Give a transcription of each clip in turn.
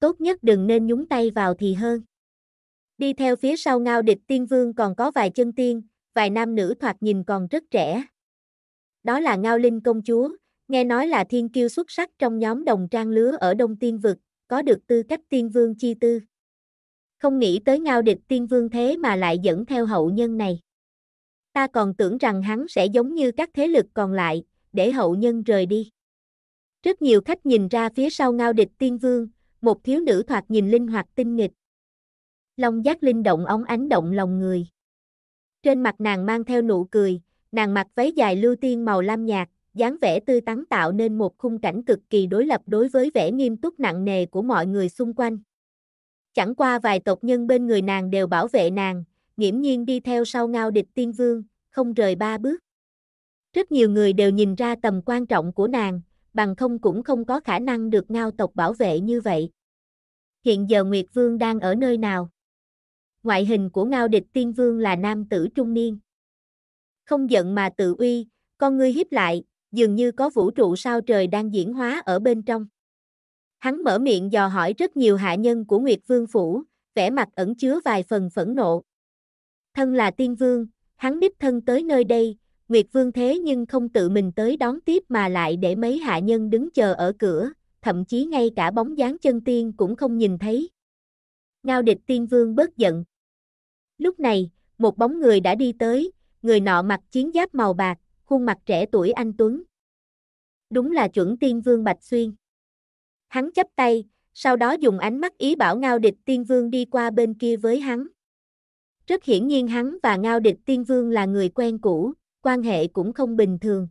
tốt nhất đừng nên nhúng tay vào thì hơn. Đi theo phía sau ngao địch tiên vương còn có vài chân tiên, vài nam nữ thoạt nhìn còn rất trẻ. Đó là ngao linh công chúa, nghe nói là thiên kiêu xuất sắc trong nhóm đồng trang lứa ở Đông Tiên Vực, có được tư cách tiên vương chi tư. Không nghĩ tới ngao địch tiên vương thế mà lại dẫn theo hậu nhân này. Ta còn tưởng rằng hắn sẽ giống như các thế lực còn lại, để hậu nhân rời đi. Rất nhiều khách nhìn ra phía sau ngao địch tiên vương, một thiếu nữ thoạt nhìn linh hoạt tinh nghịch. Long giác linh động óng ánh động lòng người. Trên mặt nàng mang theo nụ cười, nàng mặc váy dài lưu tiên màu lam nhạt, dáng vẻ tươi tắn tạo nên một khung cảnh cực kỳ đối lập đối với vẻ nghiêm túc nặng nề của mọi người xung quanh. Chẳng qua vài tộc nhân bên người nàng đều bảo vệ nàng, nghiễm nhiên đi theo sau ngao địch tiên vương, không rời ba bước. Rất nhiều người đều nhìn ra tầm quan trọng của nàng, bằng không cũng không có khả năng được ngao tộc bảo vệ như vậy. Hiện giờ Nguyệt Vương đang ở nơi nào? Ngoại hình của ngao địch tiên vương là nam tử trung niên. Không giận mà tự uy, con ngươi hiếp lại, dường như có vũ trụ sao trời đang diễn hóa ở bên trong. Hắn mở miệng dò hỏi rất nhiều hạ nhân của Nguyệt Vương Phủ, vẻ mặt ẩn chứa vài phần phẫn nộ. Thân là tiên vương, hắn đích thân tới nơi đây, Nguyệt Vương thế nhưng không tự mình tới đón tiếp mà lại để mấy hạ nhân đứng chờ ở cửa, thậm chí ngay cả bóng dáng chân tiên cũng không nhìn thấy. Ngao địch tiên vương bớt giận. Lúc này, một bóng người đã đi tới, người nọ mặc chiến giáp màu bạc, khuôn mặt trẻ tuổi anh Tuấn. Đúng là chuẩn tiên vương Bạch Xuyên. Hắn chấp tay, sau đó dùng ánh mắt ý bảo Ngao địch tiên vương đi qua bên kia với hắn. Rất hiển nhiên hắn và Ngao địch tiên vương là người quen cũ, quan hệ cũng không bình thường.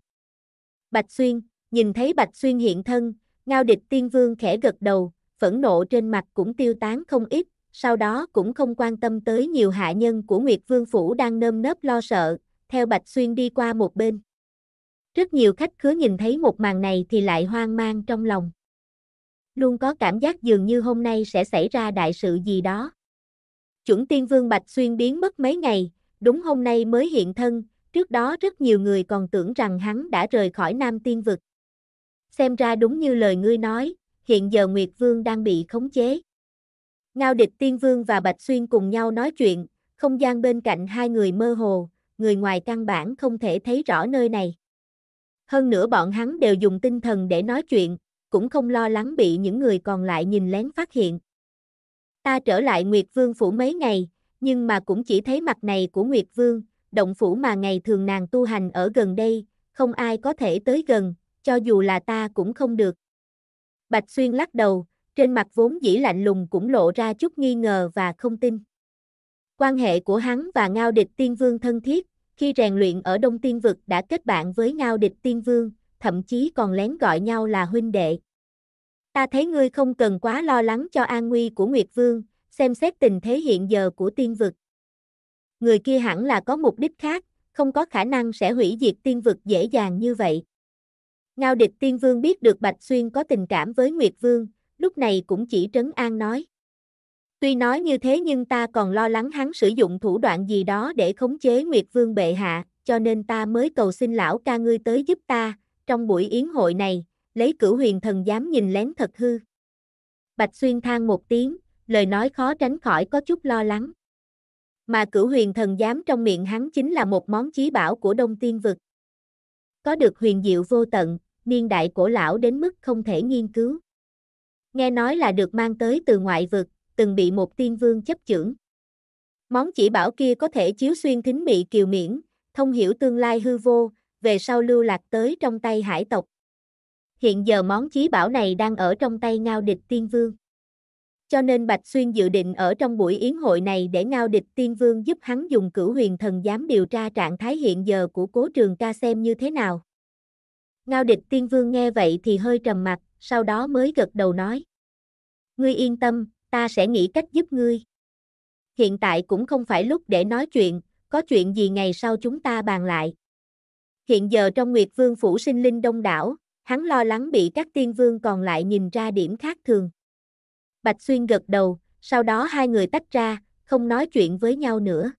Bạch Xuyên, nhìn thấy Bạch Xuyên hiện thân, ngao địch tiên vương khẽ gật đầu, phẫn nộ trên mặt cũng tiêu tán không ít, sau đó cũng không quan tâm tới nhiều hạ nhân của Nguyệt Vương Phủ đang nơm nớp lo sợ, theo Bạch Xuyên đi qua một bên. Rất nhiều khách khứa nhìn thấy một màn này thì lại hoang mang trong lòng. Luôn có cảm giác dường như hôm nay sẽ xảy ra đại sự gì đó. Chuẩn tiên vương Bạch Xuyên biến mất mấy ngày, đúng hôm nay mới hiện thân, Trước đó rất nhiều người còn tưởng rằng hắn đã rời khỏi Nam Tiên Vực. Xem ra đúng như lời ngươi nói, hiện giờ Nguyệt Vương đang bị khống chế. Ngao địch Tiên Vương và Bạch Xuyên cùng nhau nói chuyện, không gian bên cạnh hai người mơ hồ, người ngoài căn bản không thể thấy rõ nơi này. Hơn nữa bọn hắn đều dùng tinh thần để nói chuyện, cũng không lo lắng bị những người còn lại nhìn lén phát hiện. Ta trở lại Nguyệt Vương phủ mấy ngày, nhưng mà cũng chỉ thấy mặt này của Nguyệt Vương, động phủ mà ngày thường nàng tu hành ở gần đây, không ai có thể tới gần, cho dù là ta cũng không được. Bạch Xuyên lắc đầu, trên mặt vốn dĩ lạnh lùng cũng lộ ra chút nghi ngờ và không tin. Quan hệ của hắn và Ngao Địch Tiên Vương thân thiết, khi rèn luyện ở Đông Tiên Vực đã kết bạn với Ngao Địch Tiên Vương, thậm chí còn lén gọi nhau là huynh đệ. Ta thấy ngươi không cần quá lo lắng cho an nguy của Nguyệt Vương, xem xét tình thế hiện giờ của tiên vực người kia hẳn là có mục đích khác, không có khả năng sẽ hủy diệt tiên vực dễ dàng như vậy. Ngao địch tiên vương biết được Bạch Xuyên có tình cảm với Nguyệt Vương, lúc này cũng chỉ trấn an nói. Tuy nói như thế nhưng ta còn lo lắng hắn sử dụng thủ đoạn gì đó để khống chế Nguyệt Vương bệ hạ, cho nên ta mới cầu xin lão ca ngươi tới giúp ta, trong buổi yến hội này, lấy cửu huyền thần dám nhìn lén thật hư. Bạch Xuyên than một tiếng, lời nói khó tránh khỏi có chút lo lắng mà cửu huyền thần giám trong miệng hắn chính là một món chí bảo của đông tiên vực. Có được huyền diệu vô tận, niên đại cổ lão đến mức không thể nghiên cứu. Nghe nói là được mang tới từ ngoại vực, từng bị một tiên vương chấp chưởng. Món chỉ bảo kia có thể chiếu xuyên thính mị kiều miễn, thông hiểu tương lai hư vô, về sau lưu lạc tới trong tay hải tộc. Hiện giờ món chí bảo này đang ở trong tay ngao địch tiên vương cho nên Bạch Xuyên dự định ở trong buổi yến hội này để ngao địch tiên vương giúp hắn dùng cửu huyền thần giám điều tra trạng thái hiện giờ của cố trường ca xem như thế nào. Ngao địch tiên vương nghe vậy thì hơi trầm mặt, sau đó mới gật đầu nói. Ngươi yên tâm, ta sẽ nghĩ cách giúp ngươi. Hiện tại cũng không phải lúc để nói chuyện, có chuyện gì ngày sau chúng ta bàn lại. Hiện giờ trong Nguyệt Vương phủ sinh linh đông đảo, hắn lo lắng bị các tiên vương còn lại nhìn ra điểm khác thường. Bạch Xuyên gật đầu, sau đó hai người tách ra, không nói chuyện với nhau nữa.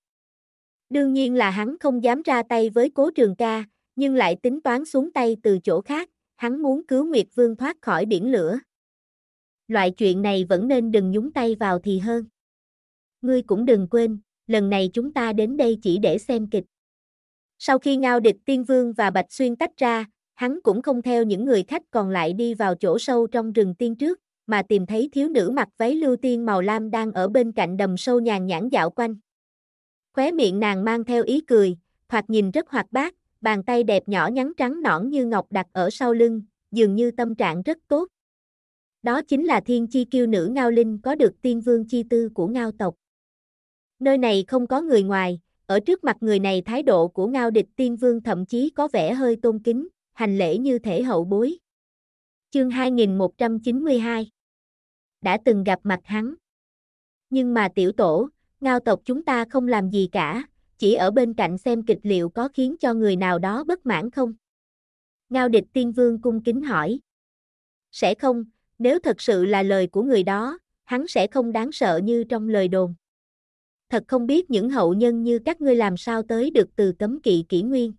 Đương nhiên là hắn không dám ra tay với cố trường ca, nhưng lại tính toán xuống tay từ chỗ khác, hắn muốn cứu Nguyệt Vương thoát khỏi biển lửa. Loại chuyện này vẫn nên đừng nhúng tay vào thì hơn. Ngươi cũng đừng quên, lần này chúng ta đến đây chỉ để xem kịch. Sau khi Ngao Địch Tiên Vương và Bạch Xuyên tách ra, hắn cũng không theo những người khách còn lại đi vào chỗ sâu trong rừng tiên trước, mà tìm thấy thiếu nữ mặc váy lưu tiên màu lam đang ở bên cạnh đầm sâu nhàn nhãn dạo quanh. Khóe miệng nàng mang theo ý cười, thoạt nhìn rất hoạt bát, bàn tay đẹp nhỏ nhắn trắng nõn như ngọc đặt ở sau lưng, dường như tâm trạng rất tốt. Đó chính là thiên chi kiêu nữ Ngao Linh có được tiên vương chi tư của Ngao tộc. Nơi này không có người ngoài, ở trước mặt người này thái độ của Ngao địch tiên vương thậm chí có vẻ hơi tôn kính, hành lễ như thể hậu bối. Chương 2192 đã từng gặp mặt hắn. Nhưng mà tiểu tổ, ngao tộc chúng ta không làm gì cả, chỉ ở bên cạnh xem kịch liệu có khiến cho người nào đó bất mãn không. Ngao địch tiên vương cung kính hỏi. Sẽ không, nếu thật sự là lời của người đó, hắn sẽ không đáng sợ như trong lời đồn. Thật không biết những hậu nhân như các ngươi làm sao tới được từ cấm kỵ kỷ nguyên.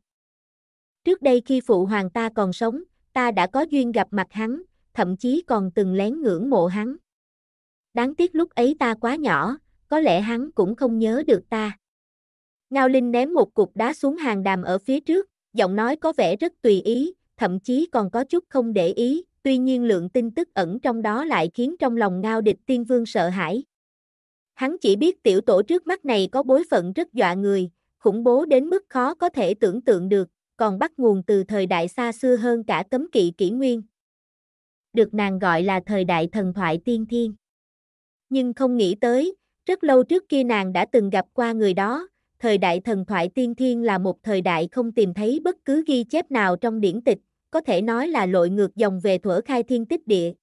Trước đây khi phụ hoàng ta còn sống, ta đã có duyên gặp mặt hắn, thậm chí còn từng lén ngưỡng mộ hắn. Đáng tiếc lúc ấy ta quá nhỏ, có lẽ hắn cũng không nhớ được ta. Ngao Linh ném một cục đá xuống hàng đàm ở phía trước, giọng nói có vẻ rất tùy ý, thậm chí còn có chút không để ý, tuy nhiên lượng tin tức ẩn trong đó lại khiến trong lòng Ngao địch tiên vương sợ hãi. Hắn chỉ biết tiểu tổ trước mắt này có bối phận rất dọa người, khủng bố đến mức khó có thể tưởng tượng được, còn bắt nguồn từ thời đại xa xưa hơn cả cấm kỵ kỷ nguyên. Được nàng gọi là thời đại thần thoại tiên thiên nhưng không nghĩ tới, rất lâu trước kia nàng đã từng gặp qua người đó, thời đại thần thoại tiên thiên là một thời đại không tìm thấy bất cứ ghi chép nào trong điển tịch, có thể nói là lội ngược dòng về thuở khai thiên tích địa.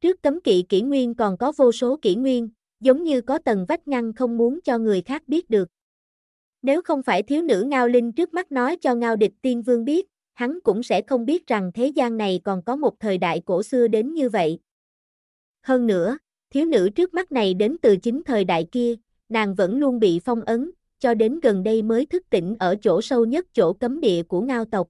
Trước cấm kỵ kỷ nguyên còn có vô số kỷ nguyên, giống như có tầng vách ngăn không muốn cho người khác biết được. Nếu không phải thiếu nữ Ngao Linh trước mắt nói cho Ngao Địch Tiên Vương biết, hắn cũng sẽ không biết rằng thế gian này còn có một thời đại cổ xưa đến như vậy. Hơn nữa, Thiếu nữ trước mắt này đến từ chính thời đại kia, nàng vẫn luôn bị phong ấn, cho đến gần đây mới thức tỉnh ở chỗ sâu nhất chỗ cấm địa của ngao tộc.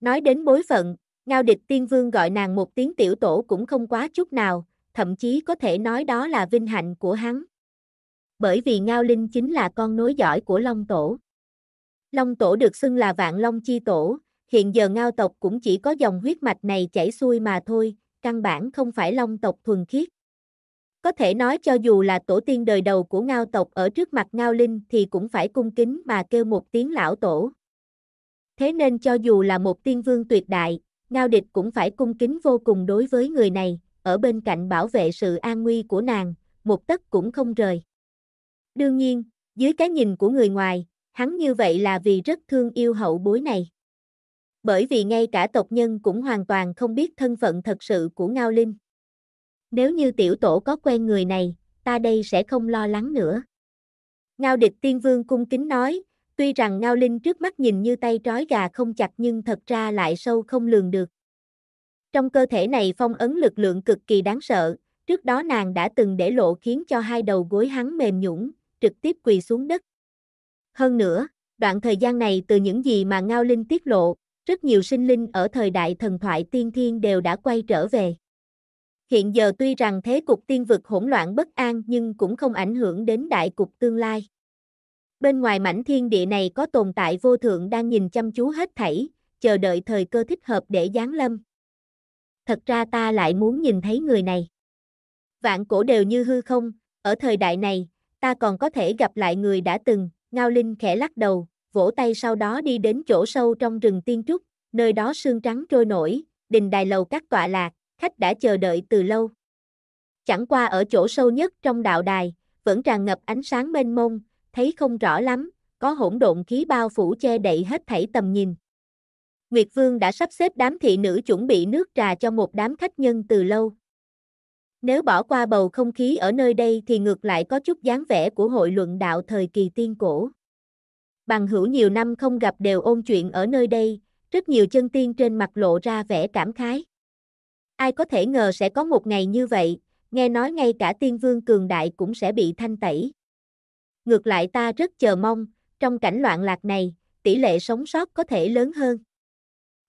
Nói đến bối phận, ngao địch tiên vương gọi nàng một tiếng tiểu tổ cũng không quá chút nào, thậm chí có thể nói đó là vinh hạnh của hắn. Bởi vì ngao linh chính là con nối dõi của Long Tổ. Long Tổ được xưng là Vạn Long Chi Tổ, hiện giờ ngao tộc cũng chỉ có dòng huyết mạch này chảy xuôi mà thôi, căn bản không phải Long tộc thuần khiết. Có thể nói cho dù là tổ tiên đời đầu của ngao tộc ở trước mặt ngao linh thì cũng phải cung kính mà kêu một tiếng lão tổ. Thế nên cho dù là một tiên vương tuyệt đại, ngao địch cũng phải cung kính vô cùng đối với người này, ở bên cạnh bảo vệ sự an nguy của nàng, một tấc cũng không rời. Đương nhiên, dưới cái nhìn của người ngoài, hắn như vậy là vì rất thương yêu hậu bối này. Bởi vì ngay cả tộc nhân cũng hoàn toàn không biết thân phận thật sự của Ngao Linh nếu như tiểu tổ có quen người này, ta đây sẽ không lo lắng nữa. Ngao địch tiên vương cung kính nói, tuy rằng Ngao Linh trước mắt nhìn như tay trói gà không chặt nhưng thật ra lại sâu không lường được. Trong cơ thể này phong ấn lực lượng cực kỳ đáng sợ, trước đó nàng đã từng để lộ khiến cho hai đầu gối hắn mềm nhũng, trực tiếp quỳ xuống đất. Hơn nữa, đoạn thời gian này từ những gì mà Ngao Linh tiết lộ, rất nhiều sinh linh ở thời đại thần thoại tiên thiên đều đã quay trở về hiện giờ tuy rằng thế cục tiên vực hỗn loạn bất an nhưng cũng không ảnh hưởng đến đại cục tương lai. Bên ngoài mảnh thiên địa này có tồn tại vô thượng đang nhìn chăm chú hết thảy, chờ đợi thời cơ thích hợp để giáng lâm. Thật ra ta lại muốn nhìn thấy người này. Vạn cổ đều như hư không, ở thời đại này, ta còn có thể gặp lại người đã từng, Ngao Linh khẽ lắc đầu, vỗ tay sau đó đi đến chỗ sâu trong rừng tiên trúc, nơi đó sương trắng trôi nổi, đình đài lầu các tọa lạc, khách đã chờ đợi từ lâu. Chẳng qua ở chỗ sâu nhất trong đạo đài, vẫn tràn ngập ánh sáng mênh mông, thấy không rõ lắm, có hỗn độn khí bao phủ che đậy hết thảy tầm nhìn. Nguyệt Vương đã sắp xếp đám thị nữ chuẩn bị nước trà cho một đám khách nhân từ lâu. Nếu bỏ qua bầu không khí ở nơi đây thì ngược lại có chút dáng vẻ của hội luận đạo thời kỳ tiên cổ. Bằng hữu nhiều năm không gặp đều ôn chuyện ở nơi đây, rất nhiều chân tiên trên mặt lộ ra vẻ cảm khái. Ai có thể ngờ sẽ có một ngày như vậy, nghe nói ngay cả tiên vương cường đại cũng sẽ bị thanh tẩy. Ngược lại ta rất chờ mong, trong cảnh loạn lạc này, tỷ lệ sống sót có thể lớn hơn.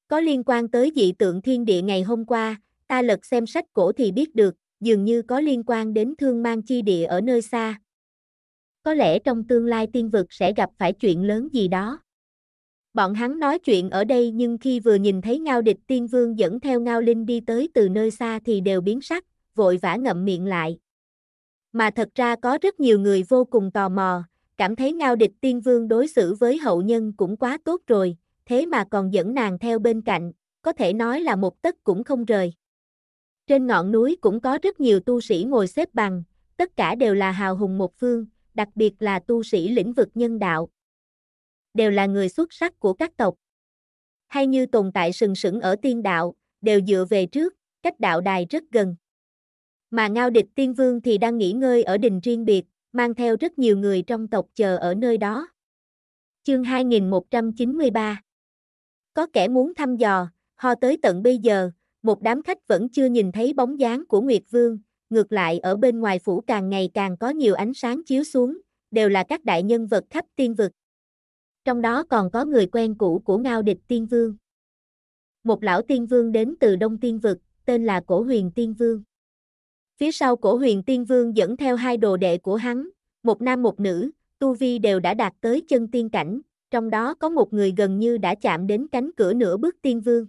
Có liên quan tới dị tượng thiên địa ngày hôm qua, ta lật xem sách cổ thì biết được, dường như có liên quan đến thương mang chi địa ở nơi xa. Có lẽ trong tương lai tiên vực sẽ gặp phải chuyện lớn gì đó. Bọn hắn nói chuyện ở đây nhưng khi vừa nhìn thấy Ngao Địch Tiên Vương dẫn theo Ngao Linh đi tới từ nơi xa thì đều biến sắc, vội vã ngậm miệng lại. Mà thật ra có rất nhiều người vô cùng tò mò, cảm thấy Ngao Địch Tiên Vương đối xử với hậu nhân cũng quá tốt rồi, thế mà còn dẫn nàng theo bên cạnh, có thể nói là một tấc cũng không rời. Trên ngọn núi cũng có rất nhiều tu sĩ ngồi xếp bằng, tất cả đều là hào hùng một phương, đặc biệt là tu sĩ lĩnh vực nhân đạo đều là người xuất sắc của các tộc. Hay như tồn tại sừng sững ở tiên đạo, đều dựa về trước, cách đạo đài rất gần. Mà ngao địch tiên vương thì đang nghỉ ngơi ở đình riêng biệt, mang theo rất nhiều người trong tộc chờ ở nơi đó. Chương 2193 Có kẻ muốn thăm dò, ho tới tận bây giờ, một đám khách vẫn chưa nhìn thấy bóng dáng của Nguyệt Vương, ngược lại ở bên ngoài phủ càng ngày càng có nhiều ánh sáng chiếu xuống, đều là các đại nhân vật khắp tiên vực trong đó còn có người quen cũ của Ngao Địch Tiên Vương. Một lão tiên vương đến từ Đông Tiên Vực, tên là Cổ Huyền Tiên Vương. Phía sau Cổ Huyền Tiên Vương dẫn theo hai đồ đệ của hắn, một nam một nữ, tu vi đều đã đạt tới chân tiên cảnh, trong đó có một người gần như đã chạm đến cánh cửa nửa bước tiên vương.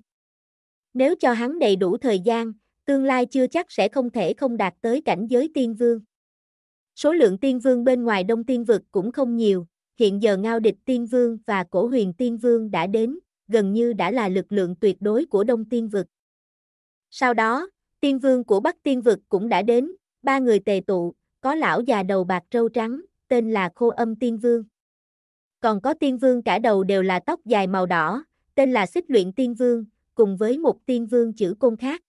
Nếu cho hắn đầy đủ thời gian, tương lai chưa chắc sẽ không thể không đạt tới cảnh giới tiên vương. Số lượng tiên vương bên ngoài đông tiên vực cũng không nhiều, Hiện giờ Ngao Địch Tiên Vương và Cổ Huyền Tiên Vương đã đến, gần như đã là lực lượng tuyệt đối của Đông Tiên Vực. Sau đó, Tiên Vương của Bắc Tiên Vực cũng đã đến, ba người tề tụ, có lão già đầu bạc trâu trắng, tên là Khô Âm Tiên Vương. Còn có Tiên Vương cả đầu đều là tóc dài màu đỏ, tên là Xích Luyện Tiên Vương, cùng với một Tiên Vương chữ côn khác.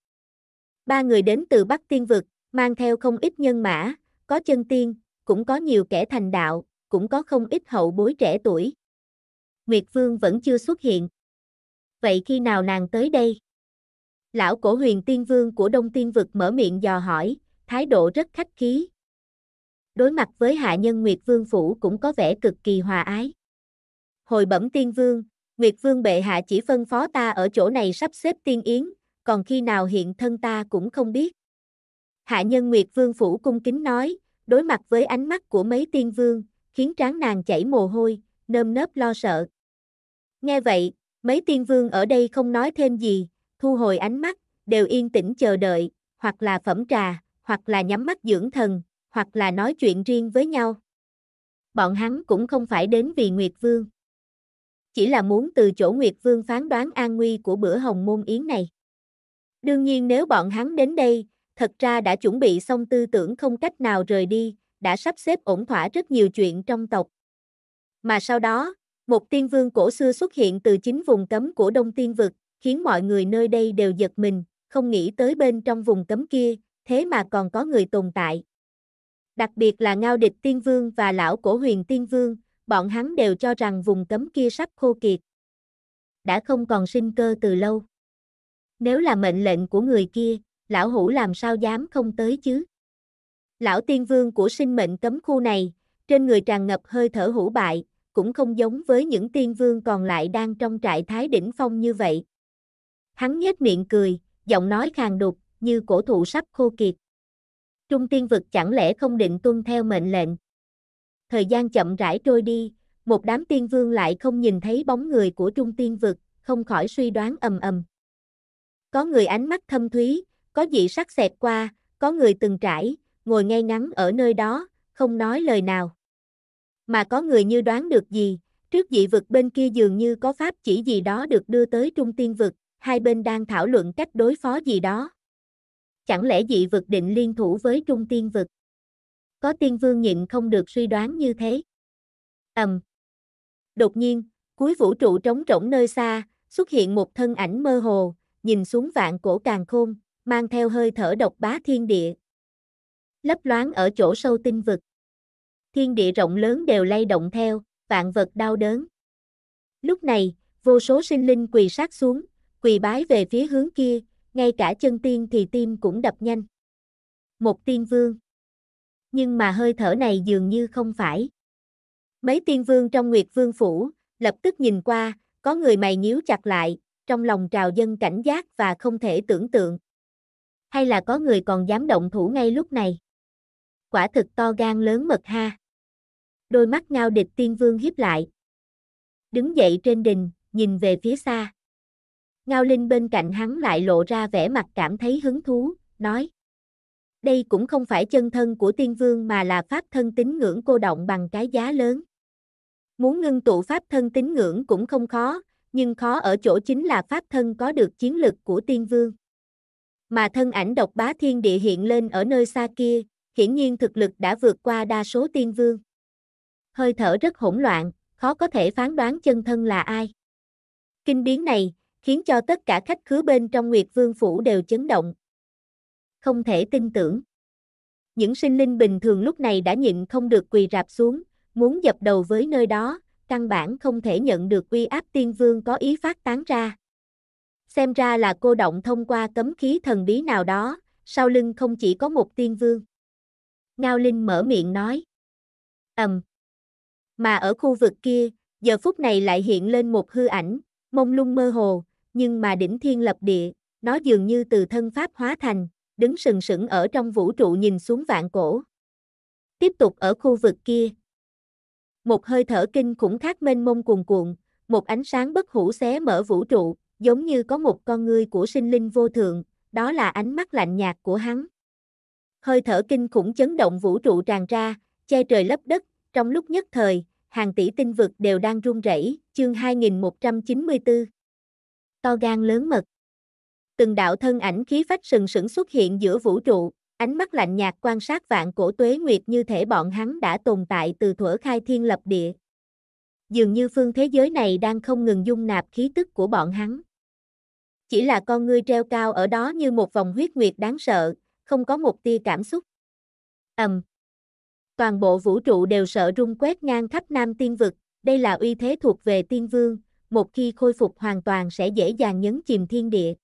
Ba người đến từ Bắc Tiên Vực, mang theo không ít nhân mã, có chân tiên, cũng có nhiều kẻ thành đạo, cũng có không ít hậu bối trẻ tuổi. Nguyệt Vương vẫn chưa xuất hiện. Vậy khi nào nàng tới đây? Lão cổ huyền tiên vương của Đông Tiên Vực mở miệng dò hỏi, thái độ rất khách khí. Đối mặt với hạ nhân Nguyệt Vương Phủ cũng có vẻ cực kỳ hòa ái. Hồi bẩm tiên vương, Nguyệt Vương bệ hạ chỉ phân phó ta ở chỗ này sắp xếp tiên yến, còn khi nào hiện thân ta cũng không biết. Hạ nhân Nguyệt Vương Phủ cung kính nói, đối mặt với ánh mắt của mấy tiên vương, khiến trán nàng chảy mồ hôi, nơm nớp lo sợ. Nghe vậy, mấy tiên vương ở đây không nói thêm gì, thu hồi ánh mắt, đều yên tĩnh chờ đợi, hoặc là phẩm trà, hoặc là nhắm mắt dưỡng thần, hoặc là nói chuyện riêng với nhau. Bọn hắn cũng không phải đến vì Nguyệt Vương. Chỉ là muốn từ chỗ Nguyệt Vương phán đoán an nguy của bữa hồng môn yến này. Đương nhiên nếu bọn hắn đến đây, thật ra đã chuẩn bị xong tư tưởng không cách nào rời đi, đã sắp xếp ổn thỏa rất nhiều chuyện trong tộc. Mà sau đó, một tiên vương cổ xưa xuất hiện từ chính vùng cấm của Đông Tiên Vực, khiến mọi người nơi đây đều giật mình, không nghĩ tới bên trong vùng cấm kia, thế mà còn có người tồn tại. Đặc biệt là Ngao Địch Tiên Vương và Lão Cổ Huyền Tiên Vương, bọn hắn đều cho rằng vùng cấm kia sắp khô kiệt. Đã không còn sinh cơ từ lâu. Nếu là mệnh lệnh của người kia, Lão Hủ làm sao dám không tới chứ? Lão tiên vương của sinh mệnh cấm khu này, trên người tràn ngập hơi thở hủ bại, cũng không giống với những tiên vương còn lại đang trong trạng thái đỉnh phong như vậy. Hắn nhếch miệng cười, giọng nói khàn đục, như cổ thụ sắp khô kiệt. Trung tiên vực chẳng lẽ không định tuân theo mệnh lệnh. Thời gian chậm rãi trôi đi, một đám tiên vương lại không nhìn thấy bóng người của trung tiên vực, không khỏi suy đoán ầm ầm. Có người ánh mắt thâm thúy, có dị sắc xẹt qua, có người từng trải, ngồi ngay ngắn ở nơi đó, không nói lời nào. Mà có người như đoán được gì, trước dị vực bên kia dường như có pháp chỉ gì đó được đưa tới trung tiên vực, hai bên đang thảo luận cách đối phó gì đó. Chẳng lẽ dị vực định liên thủ với trung tiên vực? Có tiên vương nhịn không được suy đoán như thế. ầm um. Đột nhiên, cuối vũ trụ trống rỗng nơi xa, xuất hiện một thân ảnh mơ hồ, nhìn xuống vạn cổ càng khôn, mang theo hơi thở độc bá thiên địa, lấp loáng ở chỗ sâu tinh vực. Thiên địa rộng lớn đều lay động theo, vạn vật đau đớn. Lúc này, vô số sinh linh quỳ sát xuống, quỳ bái về phía hướng kia, ngay cả chân tiên thì tim cũng đập nhanh. Một tiên vương. Nhưng mà hơi thở này dường như không phải. Mấy tiên vương trong Nguyệt Vương phủ, lập tức nhìn qua, có người mày nhíu chặt lại, trong lòng trào dân cảnh giác và không thể tưởng tượng. Hay là có người còn dám động thủ ngay lúc này? quả thực to gan lớn mật ha. Đôi mắt ngao địch tiên vương hiếp lại. Đứng dậy trên đình, nhìn về phía xa. Ngao Linh bên cạnh hắn lại lộ ra vẻ mặt cảm thấy hứng thú, nói. Đây cũng không phải chân thân của tiên vương mà là pháp thân tín ngưỡng cô động bằng cái giá lớn. Muốn ngưng tụ pháp thân tín ngưỡng cũng không khó, nhưng khó ở chỗ chính là pháp thân có được chiến lực của tiên vương. Mà thân ảnh độc bá thiên địa hiện lên ở nơi xa kia, hiển nhiên thực lực đã vượt qua đa số tiên vương. Hơi thở rất hỗn loạn, khó có thể phán đoán chân thân là ai. Kinh biến này, khiến cho tất cả khách khứa bên trong Nguyệt Vương Phủ đều chấn động. Không thể tin tưởng. Những sinh linh bình thường lúc này đã nhịn không được quỳ rạp xuống, muốn dập đầu với nơi đó, căn bản không thể nhận được uy áp tiên vương có ý phát tán ra. Xem ra là cô động thông qua cấm khí thần bí nào đó, sau lưng không chỉ có một tiên vương. Ngao Linh mở miệng nói. Ầm. Mà ở khu vực kia, giờ phút này lại hiện lên một hư ảnh, mông lung mơ hồ, nhưng mà đỉnh thiên lập địa, nó dường như từ thân pháp hóa thành, đứng sừng sững ở trong vũ trụ nhìn xuống vạn cổ. Tiếp tục ở khu vực kia. Một hơi thở kinh khủng khác mênh mông cuồn cuộn, một ánh sáng bất hủ xé mở vũ trụ, giống như có một con ngươi của sinh linh vô thượng, đó là ánh mắt lạnh nhạt của hắn hơi thở kinh khủng chấn động vũ trụ tràn ra, che trời lấp đất, trong lúc nhất thời, hàng tỷ tinh vực đều đang rung rẩy, chương 2194. To gan lớn mật. Từng đạo thân ảnh khí phách sừng sững xuất hiện giữa vũ trụ, ánh mắt lạnh nhạt quan sát vạn cổ tuế nguyệt như thể bọn hắn đã tồn tại từ thuở khai thiên lập địa. Dường như phương thế giới này đang không ngừng dung nạp khí tức của bọn hắn. Chỉ là con ngươi treo cao ở đó như một vòng huyết nguyệt đáng sợ, không có một tia cảm xúc. Ầm. Toàn bộ vũ trụ đều sợ rung quét ngang khắp Nam Tiên vực, đây là uy thế thuộc về Tiên Vương, một khi khôi phục hoàn toàn sẽ dễ dàng nhấn chìm thiên địa.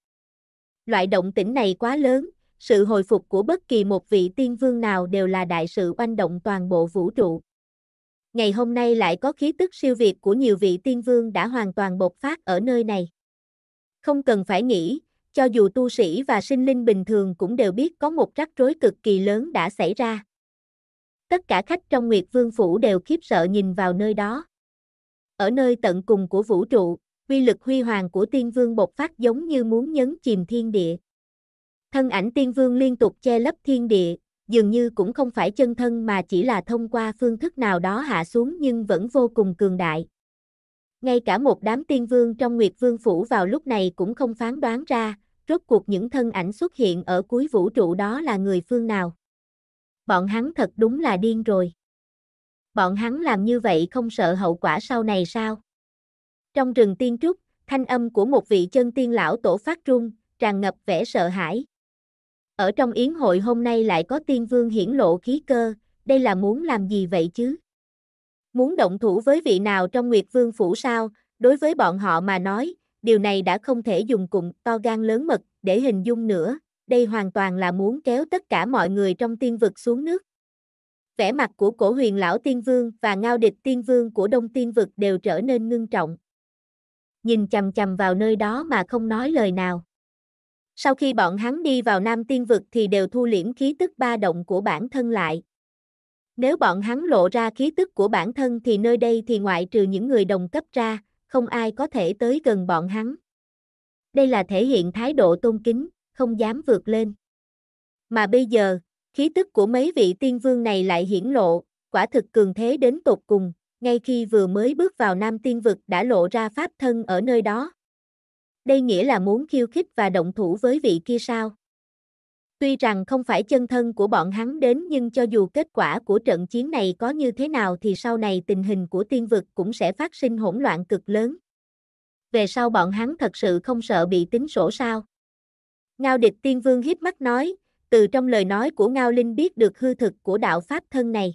Loại động tĩnh này quá lớn, sự hồi phục của bất kỳ một vị tiên vương nào đều là đại sự oanh động toàn bộ vũ trụ. Ngày hôm nay lại có khí tức siêu việt của nhiều vị tiên vương đã hoàn toàn bộc phát ở nơi này. Không cần phải nghĩ, cho dù tu sĩ và sinh linh bình thường cũng đều biết có một rắc rối cực kỳ lớn đã xảy ra. Tất cả khách trong Nguyệt Vương Phủ đều khiếp sợ nhìn vào nơi đó. Ở nơi tận cùng của vũ trụ, uy lực huy hoàng của tiên vương bộc phát giống như muốn nhấn chìm thiên địa. Thân ảnh tiên vương liên tục che lấp thiên địa, dường như cũng không phải chân thân mà chỉ là thông qua phương thức nào đó hạ xuống nhưng vẫn vô cùng cường đại. Ngay cả một đám tiên vương trong Nguyệt Vương Phủ vào lúc này cũng không phán đoán ra, rốt cuộc những thân ảnh xuất hiện ở cuối vũ trụ đó là người phương nào. Bọn hắn thật đúng là điên rồi. Bọn hắn làm như vậy không sợ hậu quả sau này sao? Trong rừng tiên trúc, thanh âm của một vị chân tiên lão tổ phát trung tràn ngập vẻ sợ hãi. Ở trong yến hội hôm nay lại có tiên vương hiển lộ khí cơ, đây là muốn làm gì vậy chứ? Muốn động thủ với vị nào trong Nguyệt Vương phủ sao? Đối với bọn họ mà nói, điều này đã không thể dùng cụm to gan lớn mật để hình dung nữa, đây hoàn toàn là muốn kéo tất cả mọi người trong tiên vực xuống nước. Vẻ mặt của cổ huyền lão tiên vương và ngao địch tiên vương của đông tiên vực đều trở nên ngưng trọng. Nhìn chầm chầm vào nơi đó mà không nói lời nào. Sau khi bọn hắn đi vào nam tiên vực thì đều thu liễm khí tức ba động của bản thân lại. Nếu bọn hắn lộ ra khí tức của bản thân thì nơi đây thì ngoại trừ những người đồng cấp ra, không ai có thể tới gần bọn hắn. Đây là thể hiện thái độ tôn kính, không dám vượt lên. Mà bây giờ, khí tức của mấy vị tiên vương này lại hiển lộ, quả thực cường thế đến tột cùng, ngay khi vừa mới bước vào Nam Tiên Vực đã lộ ra pháp thân ở nơi đó. Đây nghĩa là muốn khiêu khích và động thủ với vị kia sao? Tuy rằng không phải chân thân của bọn hắn đến nhưng cho dù kết quả của trận chiến này có như thế nào thì sau này tình hình của tiên vực cũng sẽ phát sinh hỗn loạn cực lớn. Về sau bọn hắn thật sự không sợ bị tính sổ sao? Ngao địch tiên vương hiếp mắt nói, từ trong lời nói của Ngao Linh biết được hư thực của đạo Pháp thân này.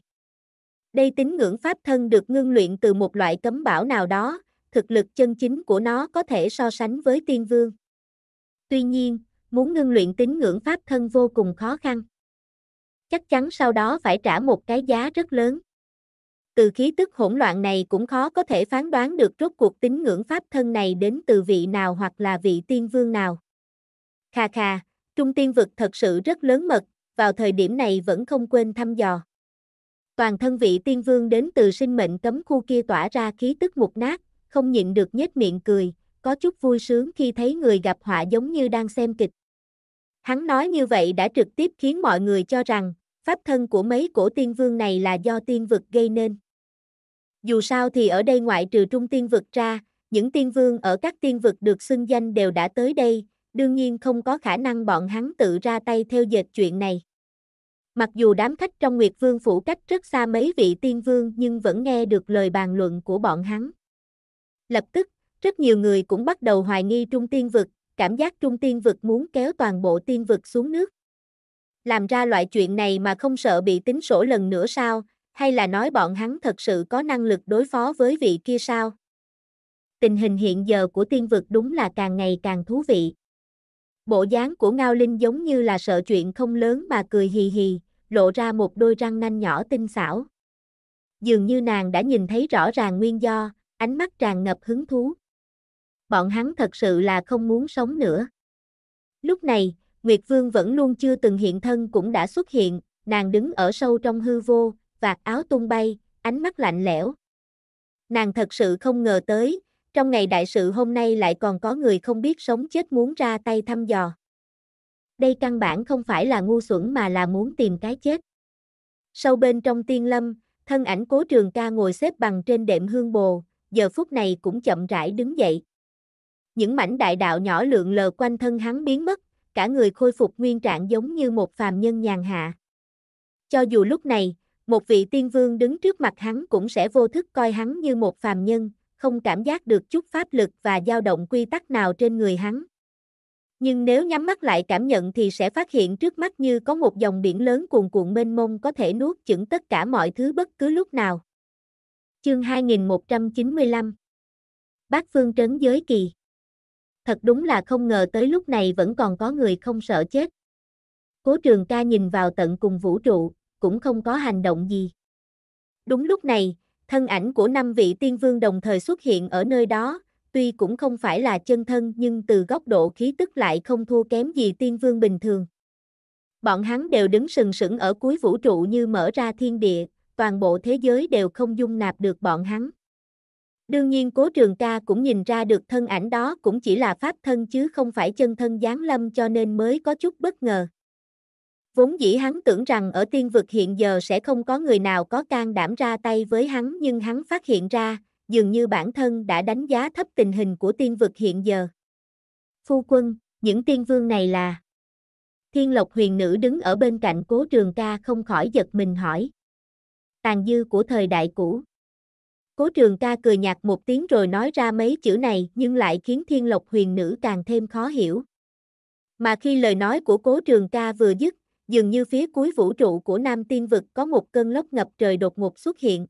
Đây tín ngưỡng Pháp thân được ngưng luyện từ một loại cấm bảo nào đó, thực lực chân chính của nó có thể so sánh với tiên vương. Tuy nhiên, muốn ngưng luyện tín ngưỡng pháp thân vô cùng khó khăn. Chắc chắn sau đó phải trả một cái giá rất lớn. Từ khí tức hỗn loạn này cũng khó có thể phán đoán được rốt cuộc tín ngưỡng pháp thân này đến từ vị nào hoặc là vị tiên vương nào. Kha kha, trung tiên vực thật sự rất lớn mật, vào thời điểm này vẫn không quên thăm dò. Toàn thân vị tiên vương đến từ sinh mệnh cấm khu kia tỏa ra khí tức mục nát, không nhịn được nhếch miệng cười, có chút vui sướng khi thấy người gặp họa giống như đang xem kịch. Hắn nói như vậy đã trực tiếp khiến mọi người cho rằng, pháp thân của mấy cổ tiên vương này là do tiên vực gây nên. Dù sao thì ở đây ngoại trừ trung tiên vực ra, những tiên vương ở các tiên vực được xưng danh đều đã tới đây, đương nhiên không có khả năng bọn hắn tự ra tay theo dệt chuyện này. Mặc dù đám khách trong Nguyệt Vương phủ cách rất xa mấy vị tiên vương nhưng vẫn nghe được lời bàn luận của bọn hắn. Lập tức, rất nhiều người cũng bắt đầu hoài nghi trung tiên vực, cảm giác trung tiên vực muốn kéo toàn bộ tiên vực xuống nước. Làm ra loại chuyện này mà không sợ bị tính sổ lần nữa sao, hay là nói bọn hắn thật sự có năng lực đối phó với vị kia sao? Tình hình hiện giờ của tiên vực đúng là càng ngày càng thú vị. Bộ dáng của Ngao Linh giống như là sợ chuyện không lớn mà cười hì hì, lộ ra một đôi răng nanh nhỏ tinh xảo. Dường như nàng đã nhìn thấy rõ ràng nguyên do, ánh mắt tràn ngập hứng thú bọn hắn thật sự là không muốn sống nữa. Lúc này, Nguyệt Vương vẫn luôn chưa từng hiện thân cũng đã xuất hiện, nàng đứng ở sâu trong hư vô, vạt áo tung bay, ánh mắt lạnh lẽo. Nàng thật sự không ngờ tới, trong ngày đại sự hôm nay lại còn có người không biết sống chết muốn ra tay thăm dò. Đây căn bản không phải là ngu xuẩn mà là muốn tìm cái chết. Sâu bên trong tiên lâm, thân ảnh cố trường ca ngồi xếp bằng trên đệm hương bồ, giờ phút này cũng chậm rãi đứng dậy những mảnh đại đạo nhỏ lượn lờ quanh thân hắn biến mất, cả người khôi phục nguyên trạng giống như một phàm nhân nhàn hạ. Cho dù lúc này, một vị tiên vương đứng trước mặt hắn cũng sẽ vô thức coi hắn như một phàm nhân, không cảm giác được chút pháp lực và dao động quy tắc nào trên người hắn. Nhưng nếu nhắm mắt lại cảm nhận thì sẽ phát hiện trước mắt như có một dòng biển lớn cuồn cuộn mênh mông có thể nuốt chửng tất cả mọi thứ bất cứ lúc nào. Chương 2195 Bác Phương Trấn Giới Kỳ thật đúng là không ngờ tới lúc này vẫn còn có người không sợ chết. Cố trường ca nhìn vào tận cùng vũ trụ, cũng không có hành động gì. Đúng lúc này, thân ảnh của năm vị tiên vương đồng thời xuất hiện ở nơi đó, tuy cũng không phải là chân thân nhưng từ góc độ khí tức lại không thua kém gì tiên vương bình thường. Bọn hắn đều đứng sừng sững ở cuối vũ trụ như mở ra thiên địa, toàn bộ thế giới đều không dung nạp được bọn hắn. Đương nhiên cố trường ca cũng nhìn ra được thân ảnh đó cũng chỉ là pháp thân chứ không phải chân thân giáng lâm cho nên mới có chút bất ngờ. Vốn dĩ hắn tưởng rằng ở tiên vực hiện giờ sẽ không có người nào có can đảm ra tay với hắn nhưng hắn phát hiện ra, dường như bản thân đã đánh giá thấp tình hình của tiên vực hiện giờ. Phu quân, những tiên vương này là... Thiên lộc huyền nữ đứng ở bên cạnh cố trường ca không khỏi giật mình hỏi. Tàn dư của thời đại cũ. Cố trường ca cười nhạt một tiếng rồi nói ra mấy chữ này nhưng lại khiến thiên lộc huyền nữ càng thêm khó hiểu. Mà khi lời nói của cố trường ca vừa dứt, dường như phía cuối vũ trụ của Nam Tiên Vực có một cơn lốc ngập trời đột ngột xuất hiện.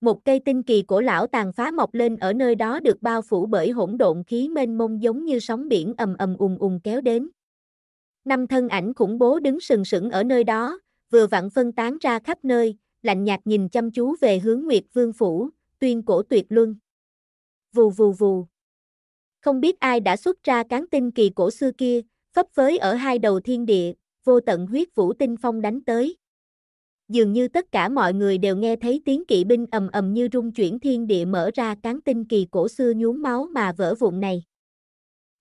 Một cây tinh kỳ cổ lão tàn phá mọc lên ở nơi đó được bao phủ bởi hỗn độn khí mênh mông giống như sóng biển ầm ầm ùng ùng kéo đến. Năm thân ảnh khủng bố đứng sừng sững ở nơi đó, vừa vặn phân tán ra khắp nơi, lạnh nhạt nhìn chăm chú về hướng Nguyệt Vương Phủ, tuyên cổ tuyệt luân. Vù vù vù. Không biết ai đã xuất ra cán tinh kỳ cổ xưa kia, phấp phới ở hai đầu thiên địa, vô tận huyết vũ tinh phong đánh tới. Dường như tất cả mọi người đều nghe thấy tiếng kỵ binh ầm ầm như rung chuyển thiên địa mở ra cán tinh kỳ cổ xưa nhuốm máu mà vỡ vụn này.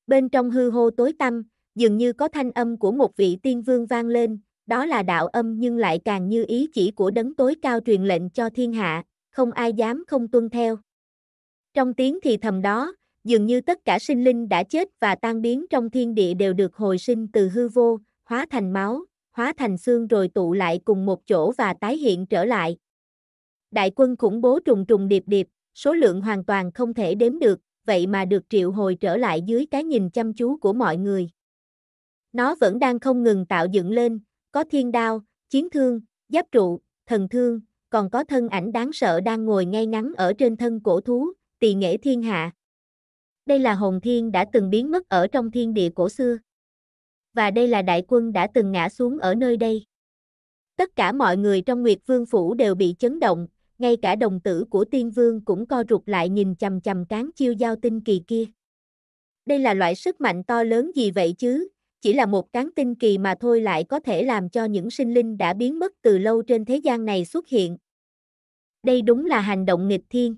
Bên trong hư hô tối tăm, dường như có thanh âm của một vị tiên vương vang lên, đó là đạo âm nhưng lại càng như ý chỉ của đấng tối cao truyền lệnh cho thiên hạ, không ai dám không tuân theo. Trong tiếng thì thầm đó, dường như tất cả sinh linh đã chết và tan biến trong thiên địa đều được hồi sinh từ hư vô, hóa thành máu, hóa thành xương rồi tụ lại cùng một chỗ và tái hiện trở lại. Đại quân khủng bố trùng trùng điệp điệp, số lượng hoàn toàn không thể đếm được, vậy mà được triệu hồi trở lại dưới cái nhìn chăm chú của mọi người. Nó vẫn đang không ngừng tạo dựng lên, có thiên đao, chiến thương, giáp trụ, thần thương, còn có thân ảnh đáng sợ đang ngồi ngay ngắn ở trên thân cổ thú, tỳ nghệ thiên hạ. Đây là hồn thiên đã từng biến mất ở trong thiên địa cổ xưa. Và đây là đại quân đã từng ngã xuống ở nơi đây. Tất cả mọi người trong Nguyệt Vương Phủ đều bị chấn động, ngay cả đồng tử của tiên vương cũng co rụt lại nhìn chầm chầm cán chiêu giao tinh kỳ kia. Đây là loại sức mạnh to lớn gì vậy chứ, chỉ là một cán tinh kỳ mà thôi lại có thể làm cho những sinh linh đã biến mất từ lâu trên thế gian này xuất hiện. Đây đúng là hành động nghịch thiên.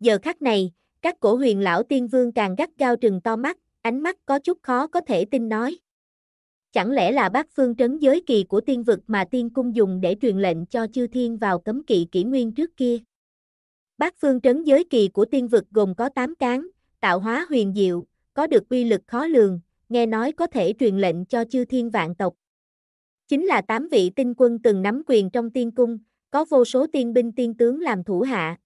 Giờ khắc này, các cổ huyền lão tiên vương càng gắt gao trừng to mắt, ánh mắt có chút khó có thể tin nói. Chẳng lẽ là bác phương trấn giới kỳ của tiên vực mà tiên cung dùng để truyền lệnh cho chư thiên vào cấm kỵ kỷ nguyên trước kia? Bác phương trấn giới kỳ của tiên vực gồm có 8 cán, tạo hóa huyền diệu, có được uy lực khó lường, nghe nói có thể truyền lệnh cho chư thiên vạn tộc. Chính là tám vị tinh quân từng nắm quyền trong tiên cung, có vô số tiên binh tiên tướng làm thủ hạ.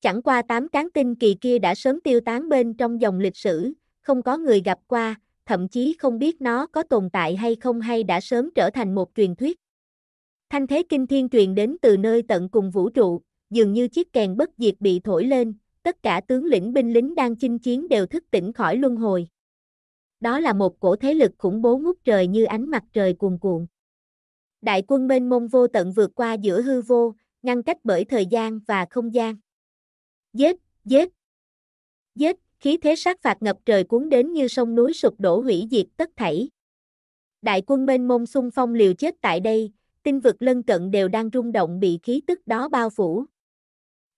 Chẳng qua tám cán tinh kỳ kia đã sớm tiêu tán bên trong dòng lịch sử, không có người gặp qua, thậm chí không biết nó có tồn tại hay không hay đã sớm trở thành một truyền thuyết. Thanh thế kinh thiên truyền đến từ nơi tận cùng vũ trụ, dường như chiếc kèn bất diệt bị thổi lên, tất cả tướng lĩnh binh lính đang chinh chiến đều thức tỉnh khỏi luân hồi đó là một cổ thế lực khủng bố ngút trời như ánh mặt trời cuồn cuộn. Đại quân mênh mông vô tận vượt qua giữa hư vô, ngăn cách bởi thời gian và không gian. Giết, giết, giết, khí thế sát phạt ngập trời cuốn đến như sông núi sụp đổ hủy diệt tất thảy. Đại quân mênh mông xung phong liều chết tại đây, tinh vực lân cận đều đang rung động bị khí tức đó bao phủ.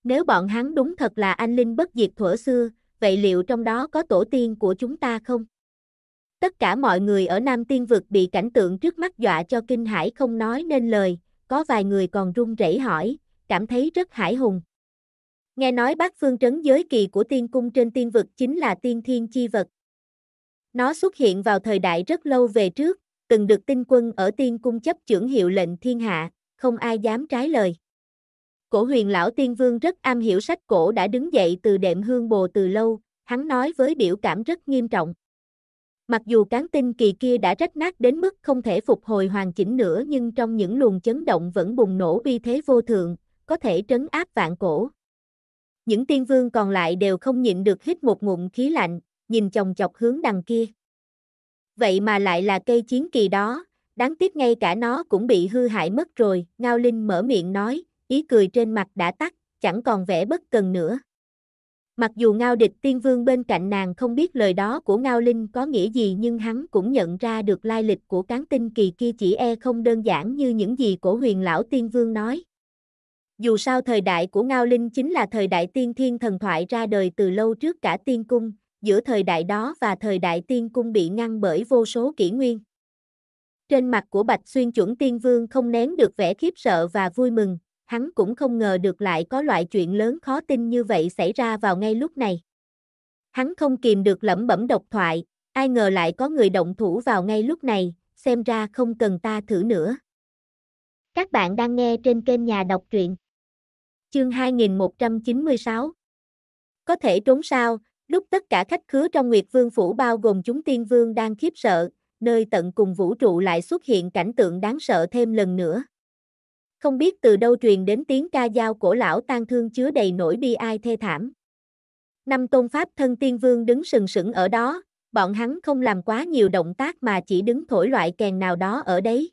Nếu bọn hắn đúng thật là anh linh bất diệt thuở xưa, vậy liệu trong đó có tổ tiên của chúng ta không? Tất cả mọi người ở Nam Tiên Vực bị cảnh tượng trước mắt dọa cho kinh hãi không nói nên lời, có vài người còn run rẩy hỏi, cảm thấy rất hải hùng. Nghe nói bác phương trấn giới kỳ của tiên cung trên tiên vực chính là tiên thiên chi vật. Nó xuất hiện vào thời đại rất lâu về trước, từng được tinh quân ở tiên cung chấp trưởng hiệu lệnh thiên hạ, không ai dám trái lời. Cổ huyền lão tiên vương rất am hiểu sách cổ đã đứng dậy từ đệm hương bồ từ lâu, hắn nói với biểu cảm rất nghiêm trọng. Mặc dù cán tinh kỳ kia đã rách nát đến mức không thể phục hồi hoàn chỉnh nữa nhưng trong những luồng chấn động vẫn bùng nổ uy thế vô thượng, có thể trấn áp vạn cổ. Những tiên vương còn lại đều không nhịn được hít một ngụm khí lạnh, nhìn chồng chọc hướng đằng kia. Vậy mà lại là cây chiến kỳ đó, đáng tiếc ngay cả nó cũng bị hư hại mất rồi, Ngao Linh mở miệng nói, ý cười trên mặt đã tắt, chẳng còn vẻ bất cần nữa. Mặc dù Ngao Địch Tiên Vương bên cạnh nàng không biết lời đó của Ngao Linh có nghĩa gì nhưng hắn cũng nhận ra được lai lịch của cán tinh kỳ kia chỉ e không đơn giản như những gì cổ huyền lão Tiên Vương nói. Dù sao thời đại của Ngao Linh chính là thời đại tiên thiên thần thoại ra đời từ lâu trước cả tiên cung, giữa thời đại đó và thời đại tiên cung bị ngăn bởi vô số kỷ nguyên. Trên mặt của Bạch Xuyên chuẩn tiên vương không nén được vẻ khiếp sợ và vui mừng, hắn cũng không ngờ được lại có loại chuyện lớn khó tin như vậy xảy ra vào ngay lúc này. Hắn không kìm được lẩm bẩm độc thoại, ai ngờ lại có người động thủ vào ngay lúc này, xem ra không cần ta thử nữa. Các bạn đang nghe trên kênh Nhà Đọc Truyện. Chương 2196 Có thể trốn sao, lúc tất cả khách khứa trong Nguyệt Vương Phủ bao gồm chúng tiên vương đang khiếp sợ, nơi tận cùng vũ trụ lại xuất hiện cảnh tượng đáng sợ thêm lần nữa. Không biết từ đâu truyền đến tiếng ca dao cổ lão tan thương chứa đầy nỗi bi ai thê thảm. Năm tôn pháp thân tiên vương đứng sừng sững ở đó, bọn hắn không làm quá nhiều động tác mà chỉ đứng thổi loại kèn nào đó ở đấy.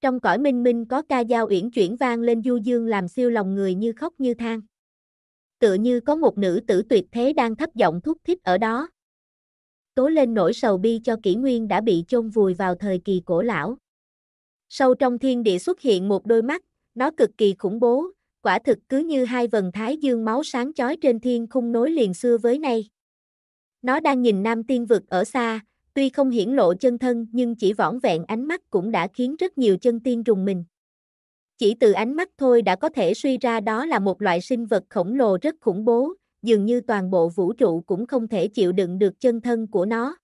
Trong cõi minh minh có ca dao uyển chuyển vang lên du dương làm siêu lòng người như khóc như than. Tựa như có một nữ tử tuyệt thế đang thấp giọng thúc thích ở đó. Tố lên nỗi sầu bi cho kỷ nguyên đã bị chôn vùi vào thời kỳ cổ lão. Sâu trong thiên địa xuất hiện một đôi mắt, nó cực kỳ khủng bố, quả thực cứ như hai vần thái dương máu sáng chói trên thiên khung nối liền xưa với nay. Nó đang nhìn nam tiên vực ở xa, tuy không hiển lộ chân thân nhưng chỉ võn vẹn ánh mắt cũng đã khiến rất nhiều chân tiên rùng mình. Chỉ từ ánh mắt thôi đã có thể suy ra đó là một loại sinh vật khổng lồ rất khủng bố, dường như toàn bộ vũ trụ cũng không thể chịu đựng được chân thân của nó.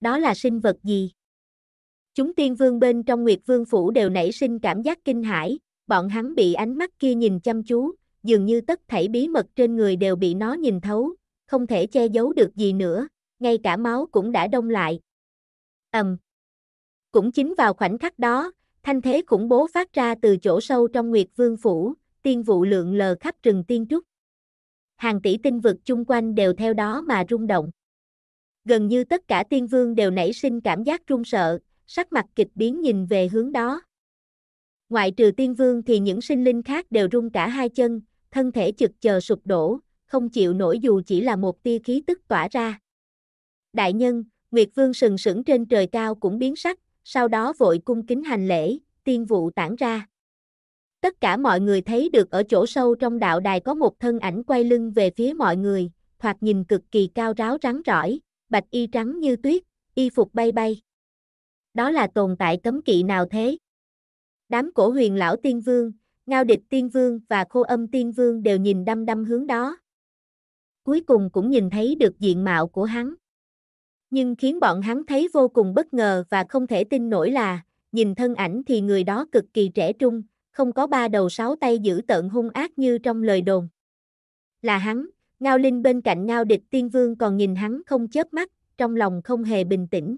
Đó là sinh vật gì? Chúng tiên vương bên trong Nguyệt Vương Phủ đều nảy sinh cảm giác kinh hãi, bọn hắn bị ánh mắt kia nhìn chăm chú, dường như tất thảy bí mật trên người đều bị nó nhìn thấu, không thể che giấu được gì nữa, ngay cả máu cũng đã đông lại. Ầm. Um. Cũng chính vào khoảnh khắc đó, thanh thế khủng bố phát ra từ chỗ sâu trong Nguyệt Vương Phủ, tiên vụ lượng lờ khắp rừng tiên trúc. Hàng tỷ tinh vực chung quanh đều theo đó mà rung động. Gần như tất cả tiên vương đều nảy sinh cảm giác run sợ, sắc mặt kịch biến nhìn về hướng đó. Ngoại trừ tiên vương thì những sinh linh khác đều rung cả hai chân, thân thể chực chờ sụp đổ, không chịu nổi dù chỉ là một tia khí tức tỏa ra. Đại nhân, Nguyệt Vương sừng sững trên trời cao cũng biến sắc, sau đó vội cung kính hành lễ, tiên vụ tản ra. Tất cả mọi người thấy được ở chỗ sâu trong đạo đài có một thân ảnh quay lưng về phía mọi người, thoạt nhìn cực kỳ cao ráo rắn rỏi, bạch y trắng như tuyết, y phục bay bay đó là tồn tại cấm kỵ nào thế? Đám cổ huyền lão tiên vương, ngao địch tiên vương và khô âm tiên vương đều nhìn đăm đăm hướng đó. Cuối cùng cũng nhìn thấy được diện mạo của hắn. Nhưng khiến bọn hắn thấy vô cùng bất ngờ và không thể tin nổi là, nhìn thân ảnh thì người đó cực kỳ trẻ trung, không có ba đầu sáu tay giữ tợn hung ác như trong lời đồn. Là hắn, Ngao Linh bên cạnh Ngao Địch Tiên Vương còn nhìn hắn không chớp mắt, trong lòng không hề bình tĩnh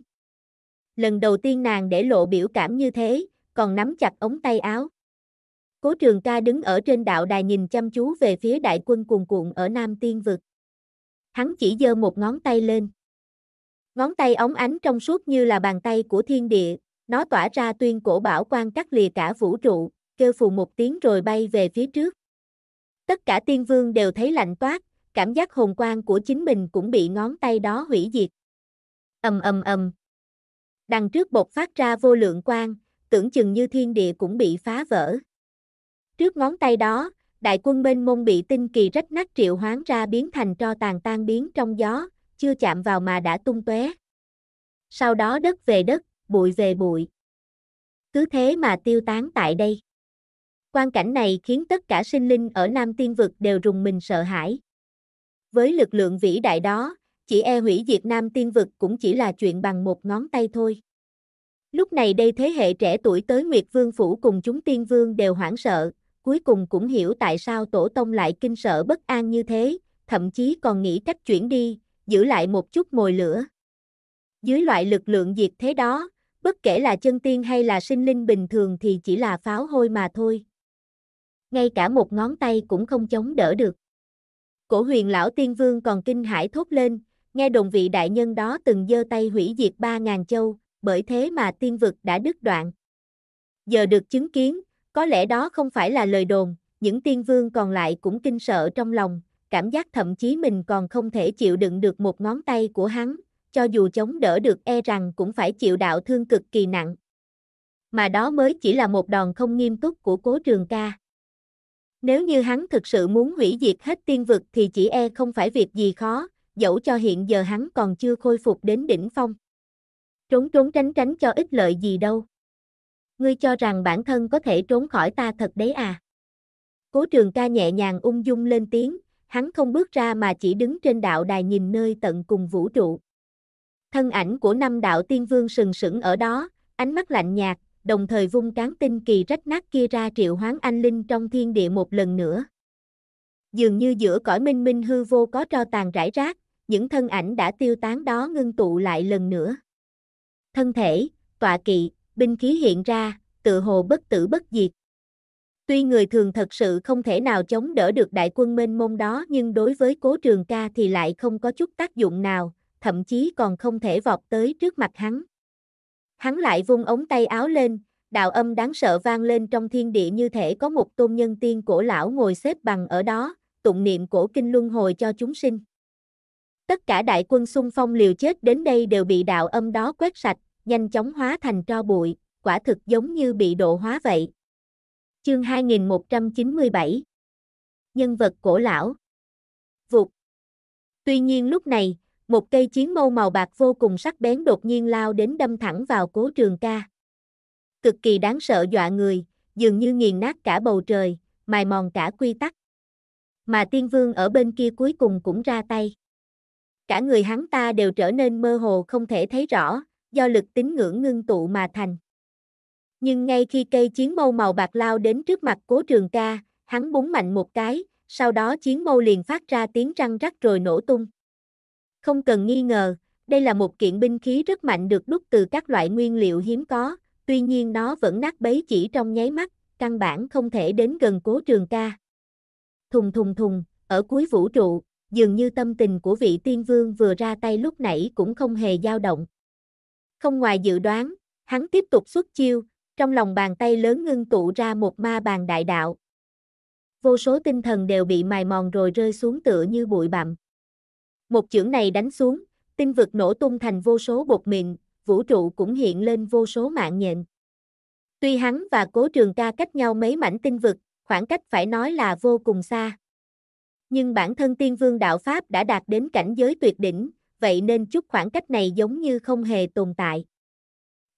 lần đầu tiên nàng để lộ biểu cảm như thế, còn nắm chặt ống tay áo. Cố trường ca đứng ở trên đạo đài nhìn chăm chú về phía đại quân cuồn cuộn ở Nam Tiên Vực. Hắn chỉ giơ một ngón tay lên. Ngón tay ống ánh trong suốt như là bàn tay của thiên địa, nó tỏa ra tuyên cổ bảo quan cắt lìa cả vũ trụ, kêu phù một tiếng rồi bay về phía trước. Tất cả tiên vương đều thấy lạnh toát, cảm giác hồn quang của chính mình cũng bị ngón tay đó hủy diệt. Ầm ầm ầm, Đằng trước bột phát ra vô lượng quang, tưởng chừng như thiên địa cũng bị phá vỡ. Trước ngón tay đó, đại quân bên mông bị tinh kỳ rách nát triệu hoán ra biến thành tro tàn tan biến trong gió, chưa chạm vào mà đã tung tóe. Sau đó đất về đất, bụi về bụi. Cứ thế mà tiêu tán tại đây. Quan cảnh này khiến tất cả sinh linh ở Nam Tiên Vực đều rùng mình sợ hãi. Với lực lượng vĩ đại đó, chỉ e hủy diệt Nam Tiên Vực cũng chỉ là chuyện bằng một ngón tay thôi. Lúc này đây thế hệ trẻ tuổi tới Nguyệt Vương Phủ cùng chúng Tiên Vương đều hoảng sợ, cuối cùng cũng hiểu tại sao Tổ Tông lại kinh sợ bất an như thế, thậm chí còn nghĩ cách chuyển đi, giữ lại một chút mồi lửa. Dưới loại lực lượng diệt thế đó, bất kể là chân tiên hay là sinh linh bình thường thì chỉ là pháo hôi mà thôi. Ngay cả một ngón tay cũng không chống đỡ được. Cổ huyền lão tiên vương còn kinh hãi thốt lên, Nghe đồn vị đại nhân đó từng giơ tay hủy diệt ba ngàn châu, bởi thế mà tiên vực đã đứt đoạn. Giờ được chứng kiến, có lẽ đó không phải là lời đồn, những tiên vương còn lại cũng kinh sợ trong lòng, cảm giác thậm chí mình còn không thể chịu đựng được một ngón tay của hắn, cho dù chống đỡ được e rằng cũng phải chịu đạo thương cực kỳ nặng. Mà đó mới chỉ là một đòn không nghiêm túc của cố trường ca. Nếu như hắn thực sự muốn hủy diệt hết tiên vực thì chỉ e không phải việc gì khó, dẫu cho hiện giờ hắn còn chưa khôi phục đến đỉnh phong. Trốn trốn tránh tránh cho ích lợi gì đâu. Ngươi cho rằng bản thân có thể trốn khỏi ta thật đấy à. Cố trường ca nhẹ nhàng ung dung lên tiếng, hắn không bước ra mà chỉ đứng trên đạo đài nhìn nơi tận cùng vũ trụ. Thân ảnh của năm đạo tiên vương sừng sững ở đó, ánh mắt lạnh nhạt, đồng thời vung cán tinh kỳ rách nát kia ra triệu hoán anh linh trong thiên địa một lần nữa. Dường như giữa cõi minh minh hư vô có tro tàn rải rác, những thân ảnh đã tiêu tán đó ngưng tụ lại lần nữa. Thân thể, tọa kỵ, binh khí hiện ra, tự hồ bất tử bất diệt. Tuy người thường thật sự không thể nào chống đỡ được đại quân mênh mông đó nhưng đối với cố trường ca thì lại không có chút tác dụng nào, thậm chí còn không thể vọt tới trước mặt hắn. Hắn lại vung ống tay áo lên, đạo âm đáng sợ vang lên trong thiên địa như thể có một tôn nhân tiên cổ lão ngồi xếp bằng ở đó, tụng niệm cổ kinh luân hồi cho chúng sinh. Tất cả đại quân xung phong liều chết đến đây đều bị đạo âm đó quét sạch, nhanh chóng hóa thành tro bụi, quả thực giống như bị độ hóa vậy. Chương 2197 Nhân vật cổ lão Vụt Tuy nhiên lúc này, một cây chiến mâu màu bạc vô cùng sắc bén đột nhiên lao đến đâm thẳng vào cố trường ca. Cực kỳ đáng sợ dọa người, dường như nghiền nát cả bầu trời, mài mòn cả quy tắc. Mà tiên vương ở bên kia cuối cùng cũng ra tay cả người hắn ta đều trở nên mơ hồ không thể thấy rõ, do lực tín ngưỡng ngưng tụ mà thành. Nhưng ngay khi cây chiến mâu màu bạc lao đến trước mặt cố trường ca, hắn búng mạnh một cái, sau đó chiến mâu liền phát ra tiếng răng rắc rồi nổ tung. Không cần nghi ngờ, đây là một kiện binh khí rất mạnh được đúc từ các loại nguyên liệu hiếm có, tuy nhiên nó vẫn nát bấy chỉ trong nháy mắt, căn bản không thể đến gần cố trường ca. Thùng thùng thùng, ở cuối vũ trụ, dường như tâm tình của vị tiên vương vừa ra tay lúc nãy cũng không hề dao động. Không ngoài dự đoán, hắn tiếp tục xuất chiêu, trong lòng bàn tay lớn ngưng tụ ra một ma bàn đại đạo. Vô số tinh thần đều bị mài mòn rồi rơi xuống tựa như bụi bặm. Một chưởng này đánh xuống, tinh vực nổ tung thành vô số bột mịn, vũ trụ cũng hiện lên vô số mạng nhện. Tuy hắn và cố trường ca cách nhau mấy mảnh tinh vực, khoảng cách phải nói là vô cùng xa nhưng bản thân tiên vương đạo Pháp đã đạt đến cảnh giới tuyệt đỉnh, vậy nên chút khoảng cách này giống như không hề tồn tại.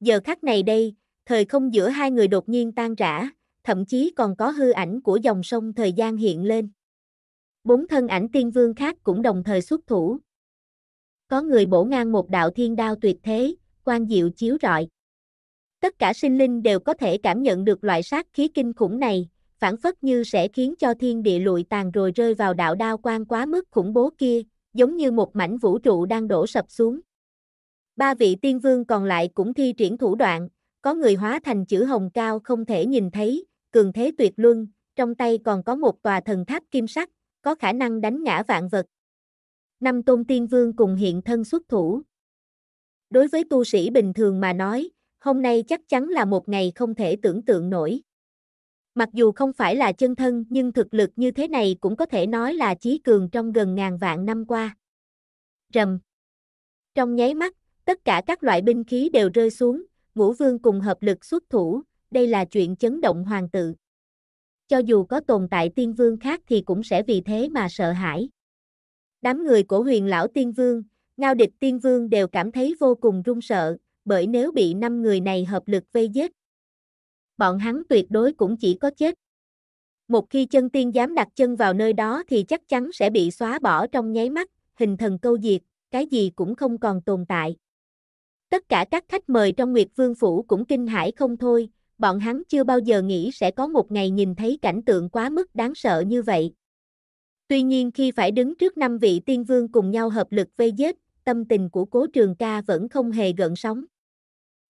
Giờ khắc này đây, thời không giữa hai người đột nhiên tan rã, thậm chí còn có hư ảnh của dòng sông thời gian hiện lên. Bốn thân ảnh tiên vương khác cũng đồng thời xuất thủ. Có người bổ ngang một đạo thiên đao tuyệt thế, quan diệu chiếu rọi. Tất cả sinh linh đều có thể cảm nhận được loại sát khí kinh khủng này, phản phất như sẽ khiến cho thiên địa lụi tàn rồi rơi vào đạo đao quang quá mức khủng bố kia, giống như một mảnh vũ trụ đang đổ sập xuống. Ba vị tiên vương còn lại cũng thi triển thủ đoạn, có người hóa thành chữ hồng cao không thể nhìn thấy, cường thế tuyệt luân, trong tay còn có một tòa thần tháp kim sắc, có khả năng đánh ngã vạn vật. Năm tôn tiên vương cùng hiện thân xuất thủ. Đối với tu sĩ bình thường mà nói, hôm nay chắc chắn là một ngày không thể tưởng tượng nổi. Mặc dù không phải là chân thân nhưng thực lực như thế này cũng có thể nói là chí cường trong gần ngàn vạn năm qua. Rầm. Trong nháy mắt, tất cả các loại binh khí đều rơi xuống, ngũ vương cùng hợp lực xuất thủ, đây là chuyện chấn động hoàng tự. Cho dù có tồn tại tiên vương khác thì cũng sẽ vì thế mà sợ hãi. Đám người của huyền lão tiên vương, ngao địch tiên vương đều cảm thấy vô cùng run sợ, bởi nếu bị năm người này hợp lực vây giết bọn hắn tuyệt đối cũng chỉ có chết. Một khi chân tiên dám đặt chân vào nơi đó thì chắc chắn sẽ bị xóa bỏ trong nháy mắt, hình thần câu diệt, cái gì cũng không còn tồn tại. Tất cả các khách mời trong Nguyệt Vương Phủ cũng kinh hãi không thôi, bọn hắn chưa bao giờ nghĩ sẽ có một ngày nhìn thấy cảnh tượng quá mức đáng sợ như vậy. Tuy nhiên khi phải đứng trước năm vị tiên vương cùng nhau hợp lực vây giết, tâm tình của cố trường ca vẫn không hề gợn sóng.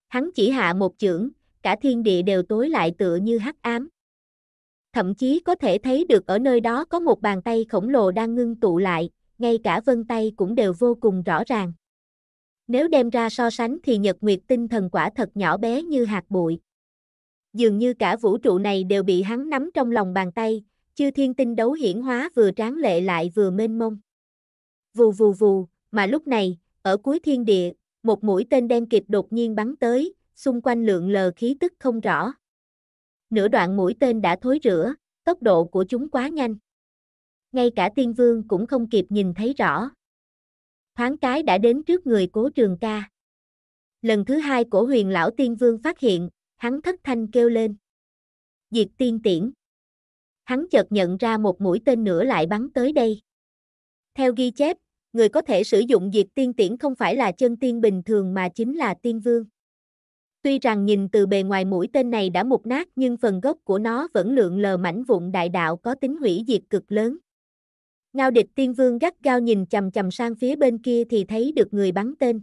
Hắn chỉ hạ một chưởng, cả thiên địa đều tối lại tựa như hắc ám. Thậm chí có thể thấy được ở nơi đó có một bàn tay khổng lồ đang ngưng tụ lại, ngay cả vân tay cũng đều vô cùng rõ ràng. Nếu đem ra so sánh thì Nhật Nguyệt tinh thần quả thật nhỏ bé như hạt bụi. Dường như cả vũ trụ này đều bị hắn nắm trong lòng bàn tay, chư thiên tinh đấu hiển hóa vừa tráng lệ lại vừa mênh mông. Vù vù vù, mà lúc này, ở cuối thiên địa, một mũi tên đen kịp đột nhiên bắn tới, xung quanh lượng lờ khí tức không rõ. Nửa đoạn mũi tên đã thối rửa tốc độ của chúng quá nhanh. Ngay cả tiên vương cũng không kịp nhìn thấy rõ. Thoáng cái đã đến trước người cố trường ca. Lần thứ hai của huyền lão tiên vương phát hiện, hắn thất thanh kêu lên. Diệt tiên tiễn. Hắn chợt nhận ra một mũi tên nữa lại bắn tới đây. Theo ghi chép, người có thể sử dụng diệt tiên tiễn không phải là chân tiên bình thường mà chính là tiên vương. Tuy rằng nhìn từ bề ngoài mũi tên này đã mục nát nhưng phần gốc của nó vẫn lượng lờ mảnh vụn đại đạo có tính hủy diệt cực lớn. Ngao địch tiên vương gắt gao nhìn chầm chầm sang phía bên kia thì thấy được người bắn tên.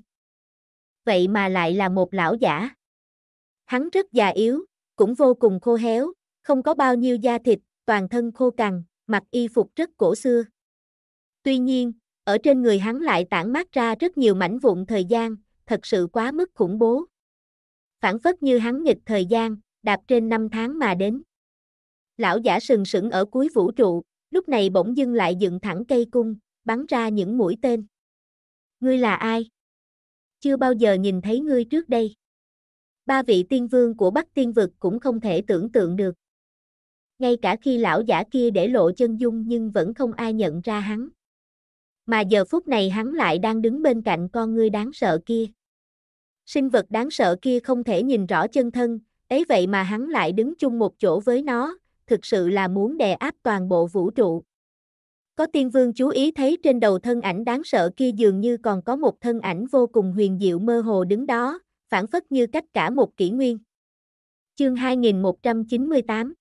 Vậy mà lại là một lão giả. Hắn rất già yếu, cũng vô cùng khô héo, không có bao nhiêu da thịt, toàn thân khô cằn, mặc y phục rất cổ xưa. Tuy nhiên, ở trên người hắn lại tản mát ra rất nhiều mảnh vụn thời gian, thật sự quá mức khủng bố phản phất như hắn nghịch thời gian, đạp trên năm tháng mà đến. Lão giả sừng sững ở cuối vũ trụ, lúc này bỗng dưng lại dựng thẳng cây cung, bắn ra những mũi tên. Ngươi là ai? Chưa bao giờ nhìn thấy ngươi trước đây. Ba vị tiên vương của Bắc Tiên vực cũng không thể tưởng tượng được. Ngay cả khi lão giả kia để lộ chân dung nhưng vẫn không ai nhận ra hắn. Mà giờ phút này hắn lại đang đứng bên cạnh con ngươi đáng sợ kia sinh vật đáng sợ kia không thể nhìn rõ chân thân, ấy vậy mà hắn lại đứng chung một chỗ với nó, thực sự là muốn đè áp toàn bộ vũ trụ. Có tiên vương chú ý thấy trên đầu thân ảnh đáng sợ kia dường như còn có một thân ảnh vô cùng huyền diệu mơ hồ đứng đó, phản phất như cách cả một kỷ nguyên. Chương 2198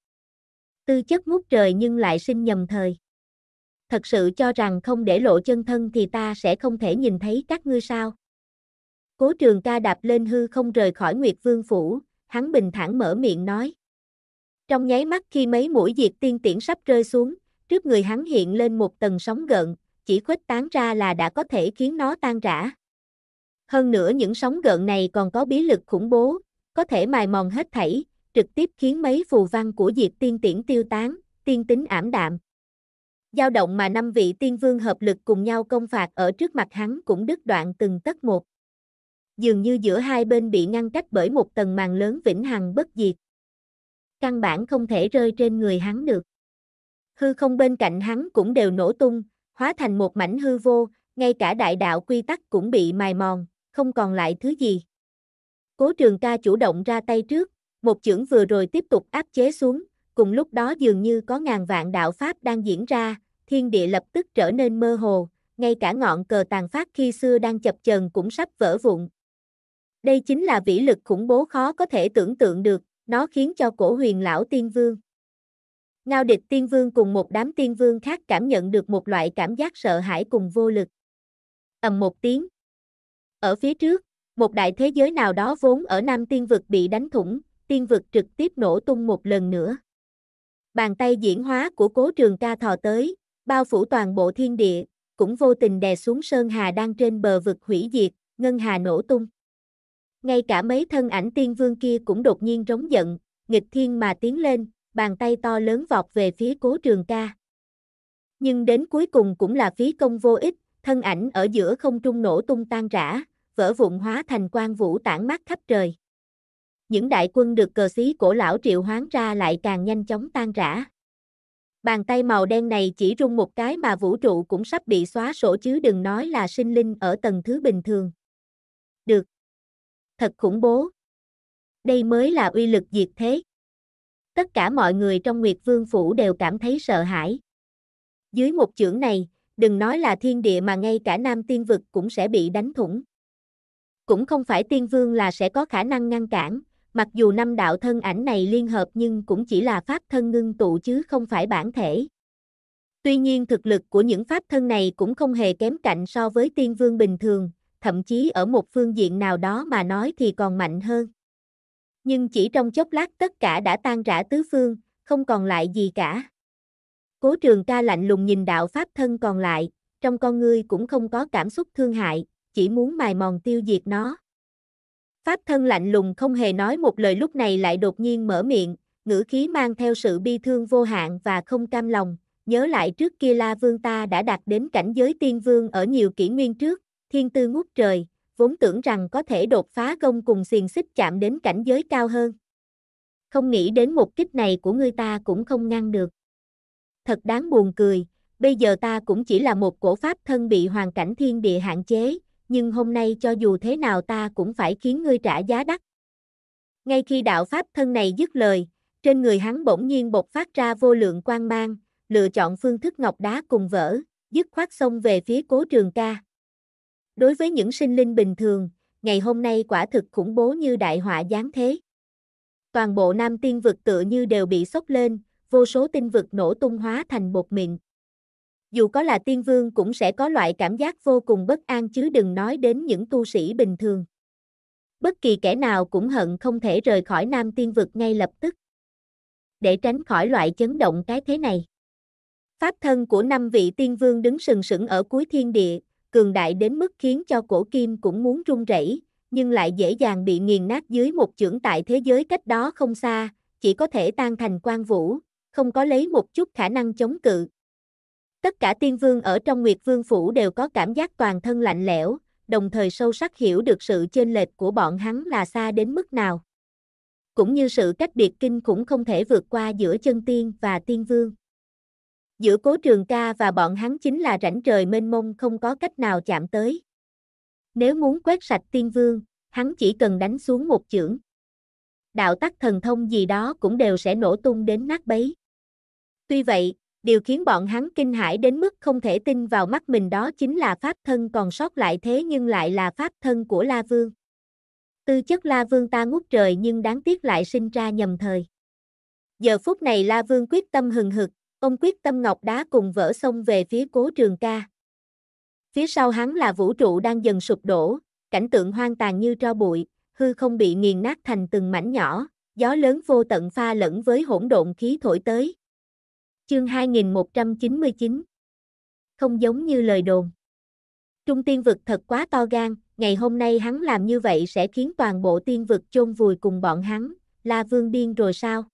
Tư chất ngút trời nhưng lại sinh nhầm thời. Thật sự cho rằng không để lộ chân thân thì ta sẽ không thể nhìn thấy các ngươi sao. Cố trường ca đạp lên hư không rời khỏi Nguyệt Vương Phủ, hắn bình thản mở miệng nói. Trong nháy mắt khi mấy mũi diệt tiên tiễn sắp rơi xuống, trước người hắn hiện lên một tầng sóng gợn, chỉ khuếch tán ra là đã có thể khiến nó tan rã. Hơn nữa những sóng gợn này còn có bí lực khủng bố, có thể mài mòn hết thảy, trực tiếp khiến mấy phù văn của diệt tiên tiễn tiêu tán, tiên tính ảm đạm. Giao động mà năm vị tiên vương hợp lực cùng nhau công phạt ở trước mặt hắn cũng đứt đoạn từng tất một dường như giữa hai bên bị ngăn cách bởi một tầng màn lớn vĩnh hằng bất diệt. Căn bản không thể rơi trên người hắn được. Hư không bên cạnh hắn cũng đều nổ tung, hóa thành một mảnh hư vô, ngay cả đại đạo quy tắc cũng bị mài mòn, không còn lại thứ gì. Cố trường ca chủ động ra tay trước, một chưởng vừa rồi tiếp tục áp chế xuống, cùng lúc đó dường như có ngàn vạn đạo pháp đang diễn ra, thiên địa lập tức trở nên mơ hồ, ngay cả ngọn cờ tàn phát khi xưa đang chập chờn cũng sắp vỡ vụn, đây chính là vĩ lực khủng bố khó có thể tưởng tượng được, nó khiến cho cổ huyền lão tiên vương. Ngao địch tiên vương cùng một đám tiên vương khác cảm nhận được một loại cảm giác sợ hãi cùng vô lực. ầm một tiếng. Ở phía trước, một đại thế giới nào đó vốn ở Nam Tiên Vực bị đánh thủng, Tiên Vực trực tiếp nổ tung một lần nữa. Bàn tay diễn hóa của cố trường ca thò tới, bao phủ toàn bộ thiên địa, cũng vô tình đè xuống Sơn Hà đang trên bờ vực hủy diệt, Ngân Hà nổ tung. Ngay cả mấy thân ảnh tiên vương kia cũng đột nhiên rống giận, nghịch thiên mà tiến lên, bàn tay to lớn vọt về phía cố trường ca. Nhưng đến cuối cùng cũng là phí công vô ích, thân ảnh ở giữa không trung nổ tung tan rã, vỡ vụn hóa thành quang vũ tản mát khắp trời. Những đại quân được cờ xí cổ lão triệu hoán ra lại càng nhanh chóng tan rã. Bàn tay màu đen này chỉ rung một cái mà vũ trụ cũng sắp bị xóa sổ chứ đừng nói là sinh linh ở tầng thứ bình thường thật khủng bố. Đây mới là uy lực diệt thế. Tất cả mọi người trong Nguyệt Vương Phủ đều cảm thấy sợ hãi. Dưới một chưởng này, đừng nói là thiên địa mà ngay cả nam tiên vực cũng sẽ bị đánh thủng. Cũng không phải tiên vương là sẽ có khả năng ngăn cản, mặc dù năm đạo thân ảnh này liên hợp nhưng cũng chỉ là pháp thân ngưng tụ chứ không phải bản thể. Tuy nhiên thực lực của những pháp thân này cũng không hề kém cạnh so với tiên vương bình thường, thậm chí ở một phương diện nào đó mà nói thì còn mạnh hơn. Nhưng chỉ trong chốc lát tất cả đã tan rã tứ phương, không còn lại gì cả. Cố trường ca lạnh lùng nhìn đạo pháp thân còn lại, trong con ngươi cũng không có cảm xúc thương hại, chỉ muốn mài mòn tiêu diệt nó. Pháp thân lạnh lùng không hề nói một lời lúc này lại đột nhiên mở miệng, ngữ khí mang theo sự bi thương vô hạn và không cam lòng, nhớ lại trước kia La Vương ta đã đạt đến cảnh giới tiên vương ở nhiều kỷ nguyên trước, thiên tư ngút trời, vốn tưởng rằng có thể đột phá gông cùng xiềng xích chạm đến cảnh giới cao hơn. Không nghĩ đến một kích này của ngươi ta cũng không ngăn được. Thật đáng buồn cười, bây giờ ta cũng chỉ là một cổ pháp thân bị hoàn cảnh thiên địa hạn chế, nhưng hôm nay cho dù thế nào ta cũng phải khiến ngươi trả giá đắt. Ngay khi đạo pháp thân này dứt lời, trên người hắn bỗng nhiên bộc phát ra vô lượng quang mang, lựa chọn phương thức ngọc đá cùng vỡ, dứt khoát xông về phía cố trường ca. Đối với những sinh linh bình thường, ngày hôm nay quả thực khủng bố như đại họa giáng thế. Toàn bộ nam tiên vực tựa như đều bị sốc lên, vô số tinh vực nổ tung hóa thành bột mịn. Dù có là tiên vương cũng sẽ có loại cảm giác vô cùng bất an chứ đừng nói đến những tu sĩ bình thường. Bất kỳ kẻ nào cũng hận không thể rời khỏi nam tiên vực ngay lập tức. Để tránh khỏi loại chấn động cái thế này. Pháp thân của năm vị tiên vương đứng sừng sững ở cuối thiên địa, cường đại đến mức khiến cho cổ kim cũng muốn rung rẩy, nhưng lại dễ dàng bị nghiền nát dưới một chưởng tại thế giới cách đó không xa, chỉ có thể tan thành quan vũ, không có lấy một chút khả năng chống cự. Tất cả tiên vương ở trong Nguyệt Vương Phủ đều có cảm giác toàn thân lạnh lẽo, đồng thời sâu sắc hiểu được sự chênh lệch của bọn hắn là xa đến mức nào. Cũng như sự cách biệt kinh khủng không thể vượt qua giữa chân tiên và tiên vương. Giữa cố trường ca và bọn hắn chính là rảnh trời mênh mông không có cách nào chạm tới. Nếu muốn quét sạch tiên vương, hắn chỉ cần đánh xuống một chưởng. Đạo tắc thần thông gì đó cũng đều sẽ nổ tung đến nát bấy. Tuy vậy, điều khiến bọn hắn kinh hãi đến mức không thể tin vào mắt mình đó chính là pháp thân còn sót lại thế nhưng lại là pháp thân của La Vương. Tư chất La Vương ta ngút trời nhưng đáng tiếc lại sinh ra nhầm thời. Giờ phút này La Vương quyết tâm hừng hực, Ông quyết tâm ngọc đá cùng vỡ sông về phía cố trường ca. Phía sau hắn là vũ trụ đang dần sụp đổ, cảnh tượng hoang tàn như tro bụi, hư không bị nghiền nát thành từng mảnh nhỏ, gió lớn vô tận pha lẫn với hỗn độn khí thổi tới. Chương 2199 Không giống như lời đồn. Trung tiên vực thật quá to gan, ngày hôm nay hắn làm như vậy sẽ khiến toàn bộ tiên vực chôn vùi cùng bọn hắn, là Vương điên rồi sao?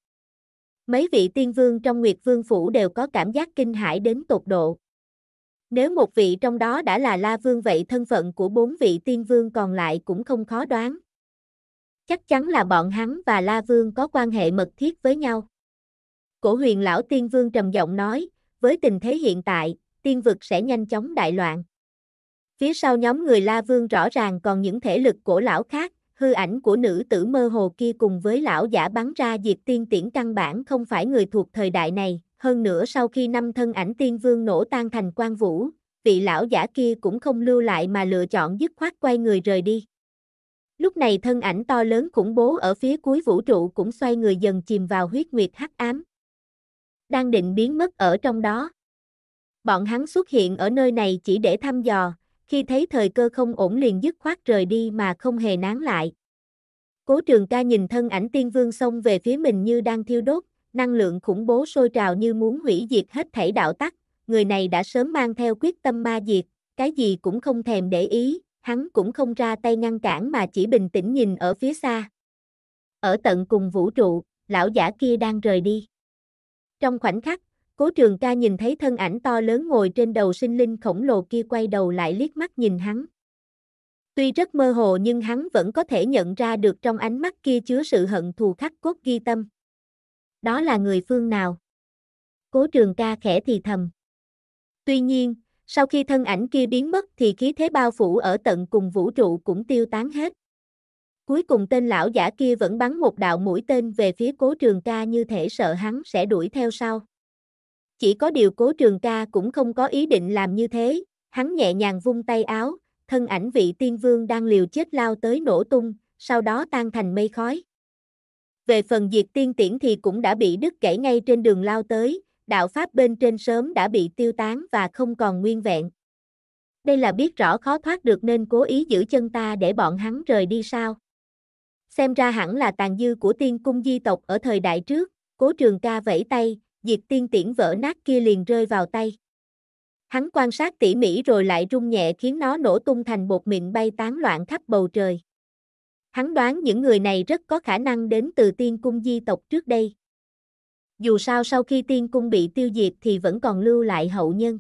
Mấy vị tiên vương trong Nguyệt Vương Phủ đều có cảm giác kinh hãi đến tột độ. Nếu một vị trong đó đã là La Vương vậy thân phận của bốn vị tiên vương còn lại cũng không khó đoán. Chắc chắn là bọn hắn và La Vương có quan hệ mật thiết với nhau. Cổ huyền lão tiên vương trầm giọng nói, với tình thế hiện tại, tiên vực sẽ nhanh chóng đại loạn. Phía sau nhóm người La Vương rõ ràng còn những thể lực cổ lão khác, hư ảnh của nữ tử mơ hồ kia cùng với lão giả bắn ra diệt tiên tiễn căn bản không phải người thuộc thời đại này, hơn nữa sau khi năm thân ảnh tiên vương nổ tan thành quan vũ, vị lão giả kia cũng không lưu lại mà lựa chọn dứt khoát quay người rời đi. Lúc này thân ảnh to lớn khủng bố ở phía cuối vũ trụ cũng xoay người dần chìm vào huyết nguyệt hắc ám. Đang định biến mất ở trong đó. Bọn hắn xuất hiện ở nơi này chỉ để thăm dò, khi thấy thời cơ không ổn liền dứt khoát rời đi mà không hề nán lại. Cố trường ca nhìn thân ảnh tiên vương xông về phía mình như đang thiêu đốt, năng lượng khủng bố sôi trào như muốn hủy diệt hết thảy đạo tắc, người này đã sớm mang theo quyết tâm ma diệt, cái gì cũng không thèm để ý, hắn cũng không ra tay ngăn cản mà chỉ bình tĩnh nhìn ở phía xa. Ở tận cùng vũ trụ, lão giả kia đang rời đi. Trong khoảnh khắc, Cố trường ca nhìn thấy thân ảnh to lớn ngồi trên đầu sinh linh khổng lồ kia quay đầu lại liếc mắt nhìn hắn. Tuy rất mơ hồ nhưng hắn vẫn có thể nhận ra được trong ánh mắt kia chứa sự hận thù khắc cốt ghi tâm. Đó là người phương nào? Cố trường ca khẽ thì thầm. Tuy nhiên, sau khi thân ảnh kia biến mất thì khí thế bao phủ ở tận cùng vũ trụ cũng tiêu tán hết. Cuối cùng tên lão giả kia vẫn bắn một đạo mũi tên về phía cố trường ca như thể sợ hắn sẽ đuổi theo sau chỉ có điều cố trường ca cũng không có ý định làm như thế, hắn nhẹ nhàng vung tay áo, thân ảnh vị tiên vương đang liều chết lao tới nổ tung, sau đó tan thành mây khói. Về phần diệt tiên tiễn thì cũng đã bị đứt gãy ngay trên đường lao tới, đạo pháp bên trên sớm đã bị tiêu tán và không còn nguyên vẹn. Đây là biết rõ khó thoát được nên cố ý giữ chân ta để bọn hắn rời đi sao. Xem ra hẳn là tàn dư của tiên cung di tộc ở thời đại trước, cố trường ca vẫy tay, Diệp Tiên tiễn vỡ nát kia liền rơi vào tay. Hắn quan sát tỉ mỉ rồi lại rung nhẹ khiến nó nổ tung thành bột mịn bay tán loạn khắp bầu trời. Hắn đoán những người này rất có khả năng đến từ tiên cung di tộc trước đây. Dù sao sau khi tiên cung bị tiêu diệt thì vẫn còn lưu lại hậu nhân.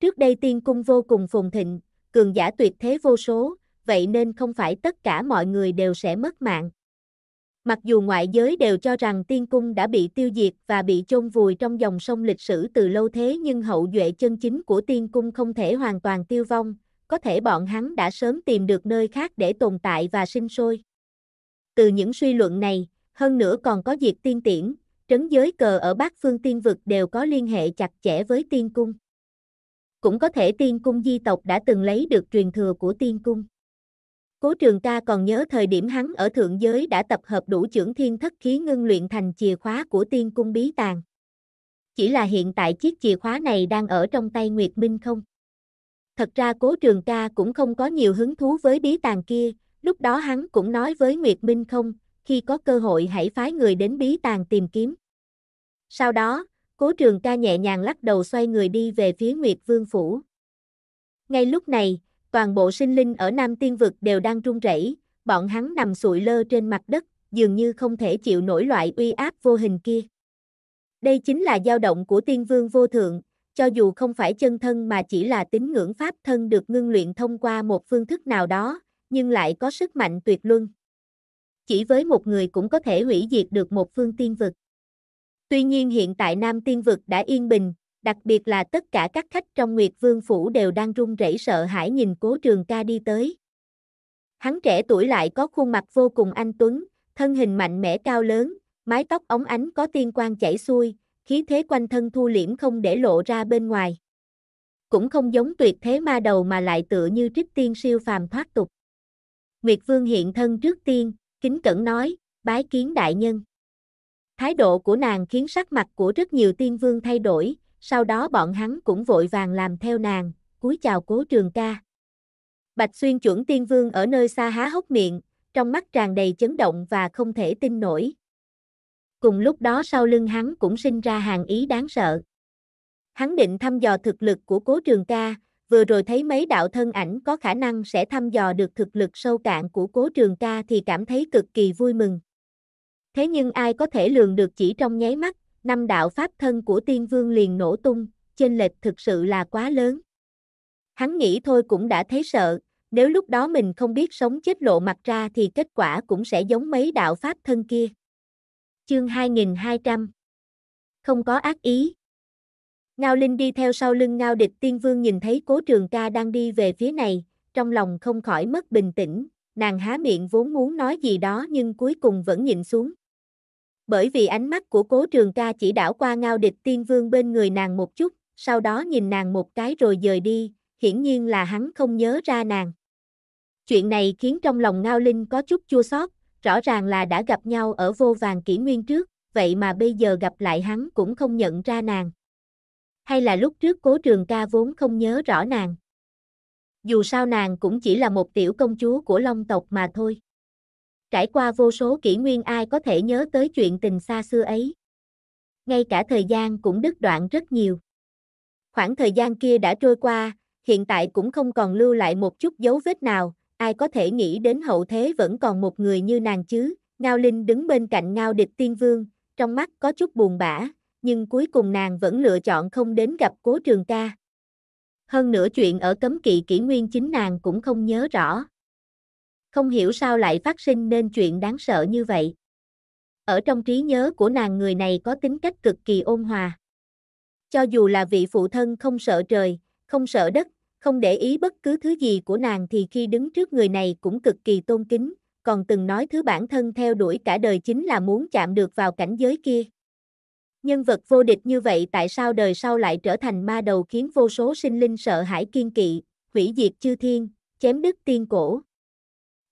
Trước đây tiên cung vô cùng phồn thịnh, cường giả tuyệt thế vô số, vậy nên không phải tất cả mọi người đều sẽ mất mạng. Mặc dù ngoại giới đều cho rằng tiên cung đã bị tiêu diệt và bị chôn vùi trong dòng sông lịch sử từ lâu thế nhưng hậu duệ chân chính của tiên cung không thể hoàn toàn tiêu vong, có thể bọn hắn đã sớm tìm được nơi khác để tồn tại và sinh sôi. Từ những suy luận này, hơn nữa còn có diệt tiên tiễn, trấn giới cờ ở bát Phương Tiên Vực đều có liên hệ chặt chẽ với tiên cung. Cũng có thể tiên cung di tộc đã từng lấy được truyền thừa của tiên cung. Cố trường ca còn nhớ thời điểm hắn ở thượng giới đã tập hợp đủ trưởng thiên thất khí ngưng luyện thành chìa khóa của tiên cung bí tàng. Chỉ là hiện tại chiếc chìa khóa này đang ở trong tay Nguyệt Minh không? Thật ra cố trường ca cũng không có nhiều hứng thú với bí tàng kia, lúc đó hắn cũng nói với Nguyệt Minh không, khi có cơ hội hãy phái người đến bí tàng tìm kiếm. Sau đó, cố trường ca nhẹ nhàng lắc đầu xoay người đi về phía Nguyệt Vương Phủ. Ngay lúc này, toàn bộ sinh linh ở Nam Tiên Vực đều đang run rẩy, bọn hắn nằm sụi lơ trên mặt đất, dường như không thể chịu nổi loại uy áp vô hình kia. Đây chính là dao động của tiên vương vô thượng, cho dù không phải chân thân mà chỉ là tín ngưỡng pháp thân được ngưng luyện thông qua một phương thức nào đó, nhưng lại có sức mạnh tuyệt luân. Chỉ với một người cũng có thể hủy diệt được một phương tiên vực. Tuy nhiên hiện tại Nam Tiên Vực đã yên bình, đặc biệt là tất cả các khách trong Nguyệt Vương Phủ đều đang run rẩy sợ hãi nhìn cố trường ca đi tới. Hắn trẻ tuổi lại có khuôn mặt vô cùng anh tuấn, thân hình mạnh mẽ cao lớn, mái tóc óng ánh có tiên quang chảy xuôi, khí thế quanh thân thu liễm không để lộ ra bên ngoài. Cũng không giống tuyệt thế ma đầu mà lại tựa như trích tiên siêu phàm thoát tục. Nguyệt Vương hiện thân trước tiên, kính cẩn nói, bái kiến đại nhân. Thái độ của nàng khiến sắc mặt của rất nhiều tiên vương thay đổi, sau đó bọn hắn cũng vội vàng làm theo nàng, cúi chào cố trường ca. Bạch Xuyên chuẩn tiên vương ở nơi xa há hốc miệng, trong mắt tràn đầy chấn động và không thể tin nổi. Cùng lúc đó sau lưng hắn cũng sinh ra hàng ý đáng sợ. Hắn định thăm dò thực lực của cố trường ca, vừa rồi thấy mấy đạo thân ảnh có khả năng sẽ thăm dò được thực lực sâu cạn của cố trường ca thì cảm thấy cực kỳ vui mừng. Thế nhưng ai có thể lường được chỉ trong nháy mắt, năm đạo pháp thân của tiên vương liền nổ tung, chênh lệch thực sự là quá lớn. Hắn nghĩ thôi cũng đã thấy sợ, nếu lúc đó mình không biết sống chết lộ mặt ra thì kết quả cũng sẽ giống mấy đạo pháp thân kia. Chương 2200 Không có ác ý Ngao Linh đi theo sau lưng Ngao Địch Tiên Vương nhìn thấy cố trường ca đang đi về phía này, trong lòng không khỏi mất bình tĩnh, nàng há miệng vốn muốn nói gì đó nhưng cuối cùng vẫn nhịn xuống bởi vì ánh mắt của cố trường ca chỉ đảo qua ngao địch tiên vương bên người nàng một chút, sau đó nhìn nàng một cái rồi rời đi, hiển nhiên là hắn không nhớ ra nàng. Chuyện này khiến trong lòng Ngao Linh có chút chua xót, rõ ràng là đã gặp nhau ở vô vàng kỷ nguyên trước, vậy mà bây giờ gặp lại hắn cũng không nhận ra nàng. Hay là lúc trước cố trường ca vốn không nhớ rõ nàng. Dù sao nàng cũng chỉ là một tiểu công chúa của Long tộc mà thôi. Trải qua vô số kỷ nguyên ai có thể nhớ tới chuyện tình xa xưa ấy. Ngay cả thời gian cũng đứt đoạn rất nhiều. Khoảng thời gian kia đã trôi qua, hiện tại cũng không còn lưu lại một chút dấu vết nào, ai có thể nghĩ đến hậu thế vẫn còn một người như nàng chứ. Ngao Linh đứng bên cạnh Ngao Địch Tiên Vương, trong mắt có chút buồn bã, nhưng cuối cùng nàng vẫn lựa chọn không đến gặp Cố Trường Ca. Hơn nữa chuyện ở cấm kỵ kỷ nguyên chính nàng cũng không nhớ rõ không hiểu sao lại phát sinh nên chuyện đáng sợ như vậy. Ở trong trí nhớ của nàng người này có tính cách cực kỳ ôn hòa. Cho dù là vị phụ thân không sợ trời, không sợ đất, không để ý bất cứ thứ gì của nàng thì khi đứng trước người này cũng cực kỳ tôn kính, còn từng nói thứ bản thân theo đuổi cả đời chính là muốn chạm được vào cảnh giới kia. Nhân vật vô địch như vậy tại sao đời sau lại trở thành ma đầu khiến vô số sinh linh sợ hãi kiên kỵ, hủy diệt chư thiên, chém đứt tiên cổ.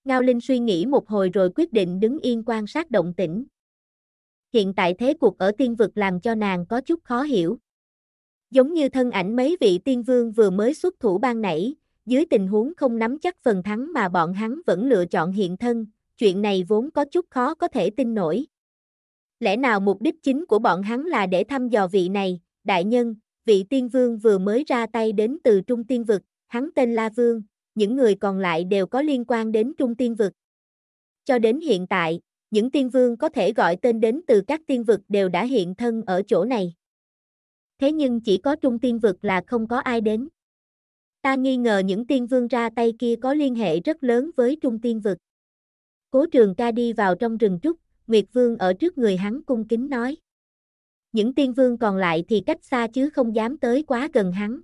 Ngao Linh suy nghĩ một hồi rồi quyết định đứng yên quan sát động tĩnh. Hiện tại thế cuộc ở tiên vực làm cho nàng có chút khó hiểu. Giống như thân ảnh mấy vị tiên vương vừa mới xuất thủ ban nãy, dưới tình huống không nắm chắc phần thắng mà bọn hắn vẫn lựa chọn hiện thân, chuyện này vốn có chút khó có thể tin nổi. Lẽ nào mục đích chính của bọn hắn là để thăm dò vị này, đại nhân, vị tiên vương vừa mới ra tay đến từ trung tiên vực, hắn tên La Vương, những người còn lại đều có liên quan đến Trung Tiên Vực. Cho đến hiện tại, những tiên vương có thể gọi tên đến từ các tiên vực đều đã hiện thân ở chỗ này. Thế nhưng chỉ có Trung Tiên Vực là không có ai đến. Ta nghi ngờ những tiên vương ra tay kia có liên hệ rất lớn với Trung Tiên Vực. Cố trường ca đi vào trong rừng trúc, Nguyệt Vương ở trước người hắn cung kính nói. Những tiên vương còn lại thì cách xa chứ không dám tới quá gần hắn.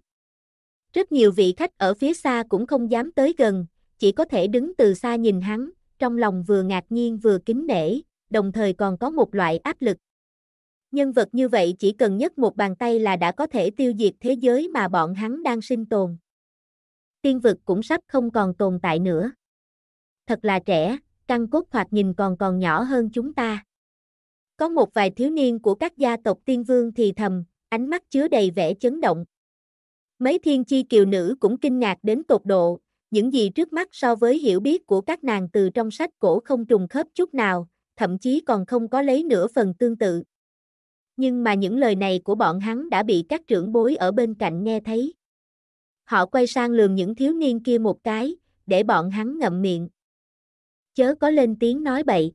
Rất nhiều vị khách ở phía xa cũng không dám tới gần, chỉ có thể đứng từ xa nhìn hắn, trong lòng vừa ngạc nhiên vừa kính nể, đồng thời còn có một loại áp lực. Nhân vật như vậy chỉ cần nhất một bàn tay là đã có thể tiêu diệt thế giới mà bọn hắn đang sinh tồn. Tiên vực cũng sắp không còn tồn tại nữa. Thật là trẻ, căn cốt thoạt nhìn còn còn nhỏ hơn chúng ta. Có một vài thiếu niên của các gia tộc tiên vương thì thầm, ánh mắt chứa đầy vẻ chấn động. Mấy thiên chi kiều nữ cũng kinh ngạc đến tột độ, những gì trước mắt so với hiểu biết của các nàng từ trong sách cổ không trùng khớp chút nào, thậm chí còn không có lấy nửa phần tương tự. Nhưng mà những lời này của bọn hắn đã bị các trưởng bối ở bên cạnh nghe thấy. Họ quay sang lường những thiếu niên kia một cái, để bọn hắn ngậm miệng. Chớ có lên tiếng nói bậy.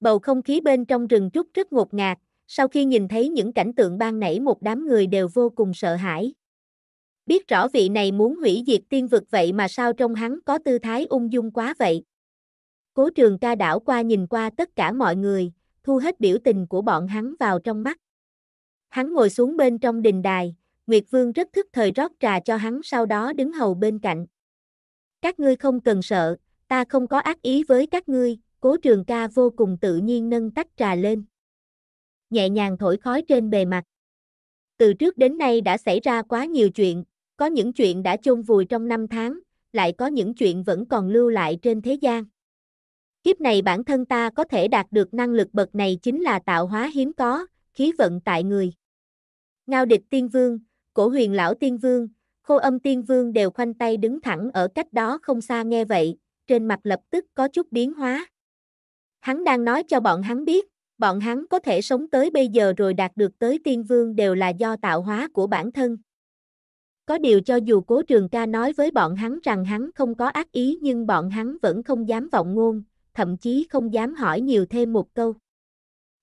Bầu không khí bên trong rừng trúc rất ngột ngạt, sau khi nhìn thấy những cảnh tượng ban nãy một đám người đều vô cùng sợ hãi, Biết rõ vị này muốn hủy diệt tiên vực vậy mà sao trong hắn có tư thái ung dung quá vậy. Cố trường ca đảo qua nhìn qua tất cả mọi người, thu hết biểu tình của bọn hắn vào trong mắt. Hắn ngồi xuống bên trong đình đài, Nguyệt Vương rất thức thời rót trà cho hắn sau đó đứng hầu bên cạnh. Các ngươi không cần sợ, ta không có ác ý với các ngươi, cố trường ca vô cùng tự nhiên nâng tách trà lên. Nhẹ nhàng thổi khói trên bề mặt. Từ trước đến nay đã xảy ra quá nhiều chuyện, có những chuyện đã chôn vùi trong năm tháng, lại có những chuyện vẫn còn lưu lại trên thế gian. Kiếp này bản thân ta có thể đạt được năng lực bậc này chính là tạo hóa hiếm có, khí vận tại người. Ngao địch tiên vương, cổ huyền lão tiên vương, khô âm tiên vương đều khoanh tay đứng thẳng ở cách đó không xa nghe vậy, trên mặt lập tức có chút biến hóa. Hắn đang nói cho bọn hắn biết, bọn hắn có thể sống tới bây giờ rồi đạt được tới tiên vương đều là do tạo hóa của bản thân. Có điều cho dù cố trường ca nói với bọn hắn rằng hắn không có ác ý nhưng bọn hắn vẫn không dám vọng ngôn, thậm chí không dám hỏi nhiều thêm một câu.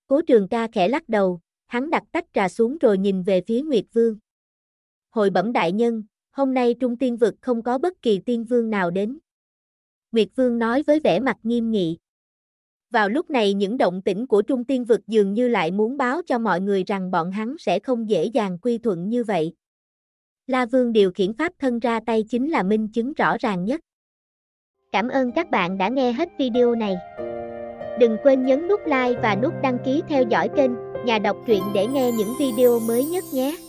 Cố trường ca khẽ lắc đầu, hắn đặt tách trà xuống rồi nhìn về phía Nguyệt Vương. hội bẩm đại nhân, hôm nay Trung Tiên Vực không có bất kỳ tiên vương nào đến. Nguyệt Vương nói với vẻ mặt nghiêm nghị. Vào lúc này những động tĩnh của Trung Tiên Vực dường như lại muốn báo cho mọi người rằng bọn hắn sẽ không dễ dàng quy thuận như vậy. La Vương điều khiển pháp thân ra tay chính là minh chứng rõ ràng nhất. Cảm ơn các bạn đã nghe hết video này. Đừng quên nhấn nút like và nút đăng ký theo dõi kênh Nhà đọc truyện để nghe những video mới nhất nhé.